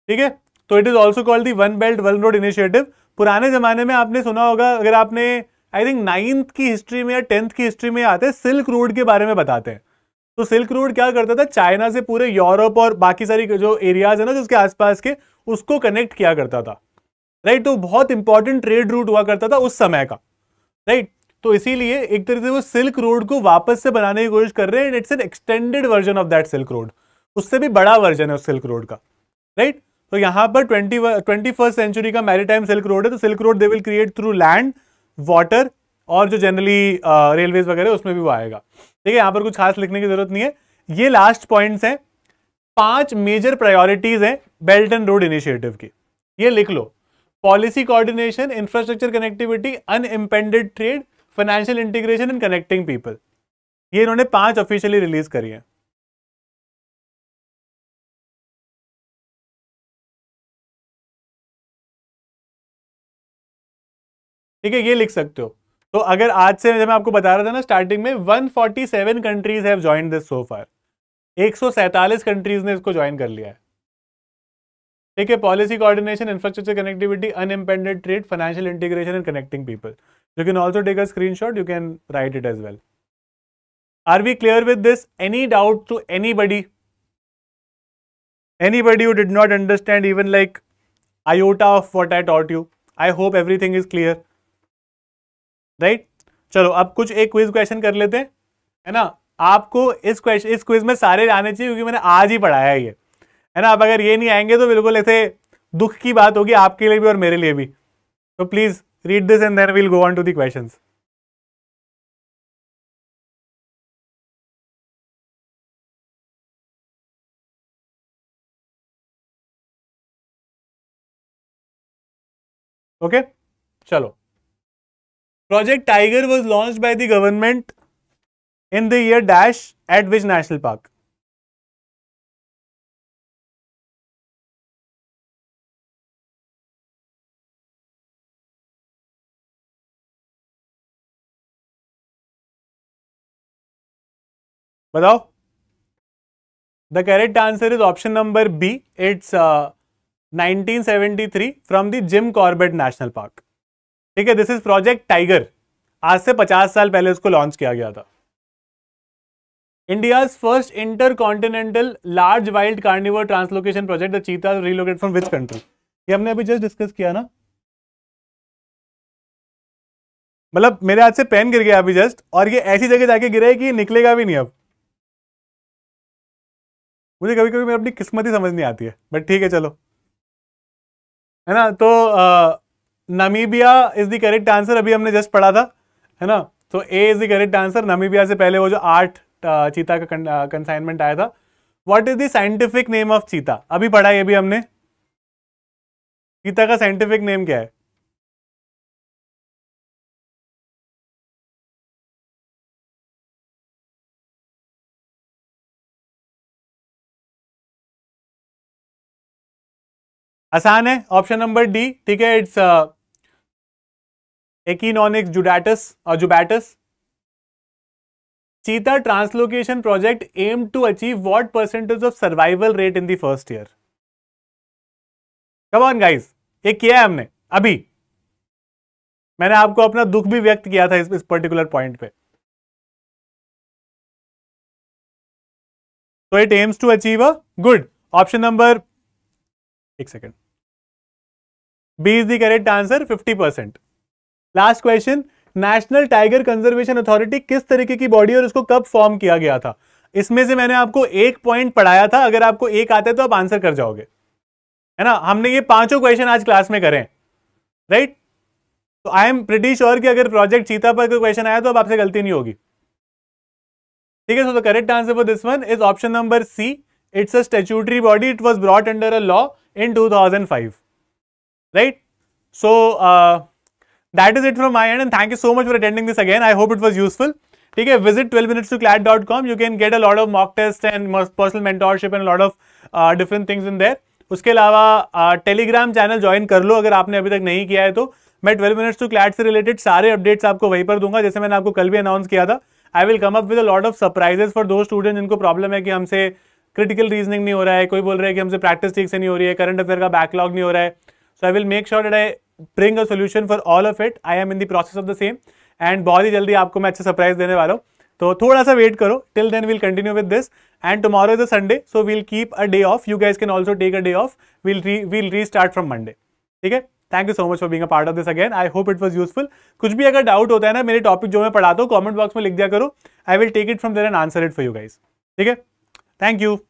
ठीक है तो it is also called the one belt one road initiative पुराने ज़माने में आपने सुना होगा अगर आपने आई थिंक नाइन्थ की हिस्ट्री में या टेंथ की हिस्ट्री में आते सिल्क रोड के बारे में बताते हैं तो सिल्क रोड क्या करता था चाइना से पूरे यूरोप और बाकी सारी जो एरियाज है ना जिसके आसपास के उसको कनेक्ट किया करता था राइट तो बहुत इंपॉर्टेंट ट्रेड रूट हुआ करता था उस समय का राइट तो इसीलिए एक तरह से वो सिल्क रोड को वापस से बनाने की कोशिश कर रहे हैं and it's an extended version of that silk road उससे भी बड़ा वर्जन है उस सिल्क रोड का राइट तो यहां पर ट्वेंटी ट्वेंटी फर्स्ट सेंचुरी का टाइम सिल्क रोड है तो silk road they will create through land water और जो जनरली रेलवेज uh, वगैरह उसमें भी वो आएगा ठीक है यहां पर कुछ खास लिखने की जरूरत नहीं है ये लास्ट पॉइंट्स हैं पांच मेजर प्रायोरिटीज हैं बेल्ट एंड रोड इनिशिएटिव की ये लिख लो policy coordination infrastructure connectivity unimpeded trade financial integration and connecting people ये इन्होंने पांच ऑफिशियली रिलीज करी है ठीक है ये लिख सकते हो तो अगर आज से मैं आपको बता रहा था ना स्टार्टिंग में 147 countries have join this so far एक कंट्रीज ने इसको ज्वाइन कर लिया है ठीक है policy coordination infrastructure connectivity unimpeded trade financial integration and connecting people you can also take a screen you can write it as well are we clear with this any doubt to any body anybody who did not understand even like iota of what I taught you. I hope everything is clear. Right चलो अब कुछ एक quiz question कर लेते हैं है ना आपको इस क्वेश्चन इस क्विज में सारे आने चाहिए क्योंकि मैंने आज ही पढ़ाया है ये है ना आप अगर ये नहीं आएंगे तो बिल्कुल ऐसे दुख की बात होगी आपके लिए भी और मेरे लिए भी तो please read this and then will go on to the question okay चलो Project Tiger was launched by the government in the year dash at which national park? Badao. The correct answer is option number B. It's uh, 1973 from the Jim Corbett National Park. ठीक है this is project tiger आज से 50 साल पहले उसको launch किया गया था India first intercontinental large wild carnivore translocation project the cheetah relocate from which country ये हमने अभी जस्ट डिस्कस किया ना मतलब मेरे हाथ से पेन गिर गया अभी जस्ट और ये ऐसी जगह जाके गिरा है कि निकलेगा भी नहीं अब मुझे कभी कभी मेरी अपनी किस्मत ही समझ नहीं आती है बट ठीक है चलो है ना तो ah, Namibia is the correct answer अभी हमने जस्ट पढ़ा था है ना तो A is the correct answer Namibia से पहले वो जो आठ चीता का कंसाइनमेंट आया था what is the scientific name of cheetah अभी पढ़ा ये भी हमने चीता का साइंटिफिक नेम क्या है आसान है ऑप्शन नंबर डी ठीक है इट्स एकिनोनिक्स जुडाटस और jubatus cheetah translocation project aim to achieve what percentage of survival rate in the first year come on guys ये किया है हमने अभी मैंने आपको अपना दुख भी व्यक्त किया था इस, इस पर्टिकुलर पॉइंट पे तो it aims to achieve a good option number एक second B is the correct answer fifty percent last question national tiger conservation authority किस तरीके की बॉडी और उसको कब फॉर्म किया गया था इसमें से मैंने आपको एक पॉइंट पढ़ाया था अगर आपको एक आता है तो आप आंसर कर जाओगे है ना हमने ये पांचों क्वेश्चन आज क्लास में करें राइट तो आई एम प्रिटी श्योर कि अगर प्रोजेक्ट चीता पर कोई क्वेश्चन आया तो अब आपसे गलती नहीं होगी ठीक है so the correct answer for this one is option number C it's a statutory body it was brought under a law in two right so that is it from my end and thank you so much for attending this again I hope it was useful ठीक है visit twelve minutes to CLAT dot com you can get a lot of mock test and personal mentorship and lot of different things in there उसके अलावा Telegram channel join कर लो अगर आपने अभी तक नहीं किया है तो मैं ट्वेल्व मिनट्स टू क्लैट से रिलेटेड सारे अपडेट्स आपको वहीं पर दूंगा जैसे मैंने आपको कल भी अनाउंस किया था I will come up with a lot of surprises for those student जिनको प्रॉब्लम है कि हमसे क्रिटिकल रीजनिंग नहीं हो रहा है कोई बोल रहा है कि हमसे प्रैक्टिस ठीक से नहीं हो रही है करंट अफेयर का बैकलॉग नहीं हो रहा है so I will make sure that I bring a solution for all of it. I am in the process of the same and बहुत ही जल्दी आपको मैं अच्छा surprise देने वाला हूँ तो थोड़ा सा वेट करो till then we'll continue with this and tomorrow is a Sunday so will keep a day off you guys can also take a day off will re restart from Monday ठीक है thank you so much for being a part of this again I hope it was useful कुछ भी अगर doubt होता है ना मेरे topic जो मैं पढ़ाता हूँ कमेंट बॉक्स में लिख दिया करो I will take it from there and answer it for you guys ठीक है थैंक यू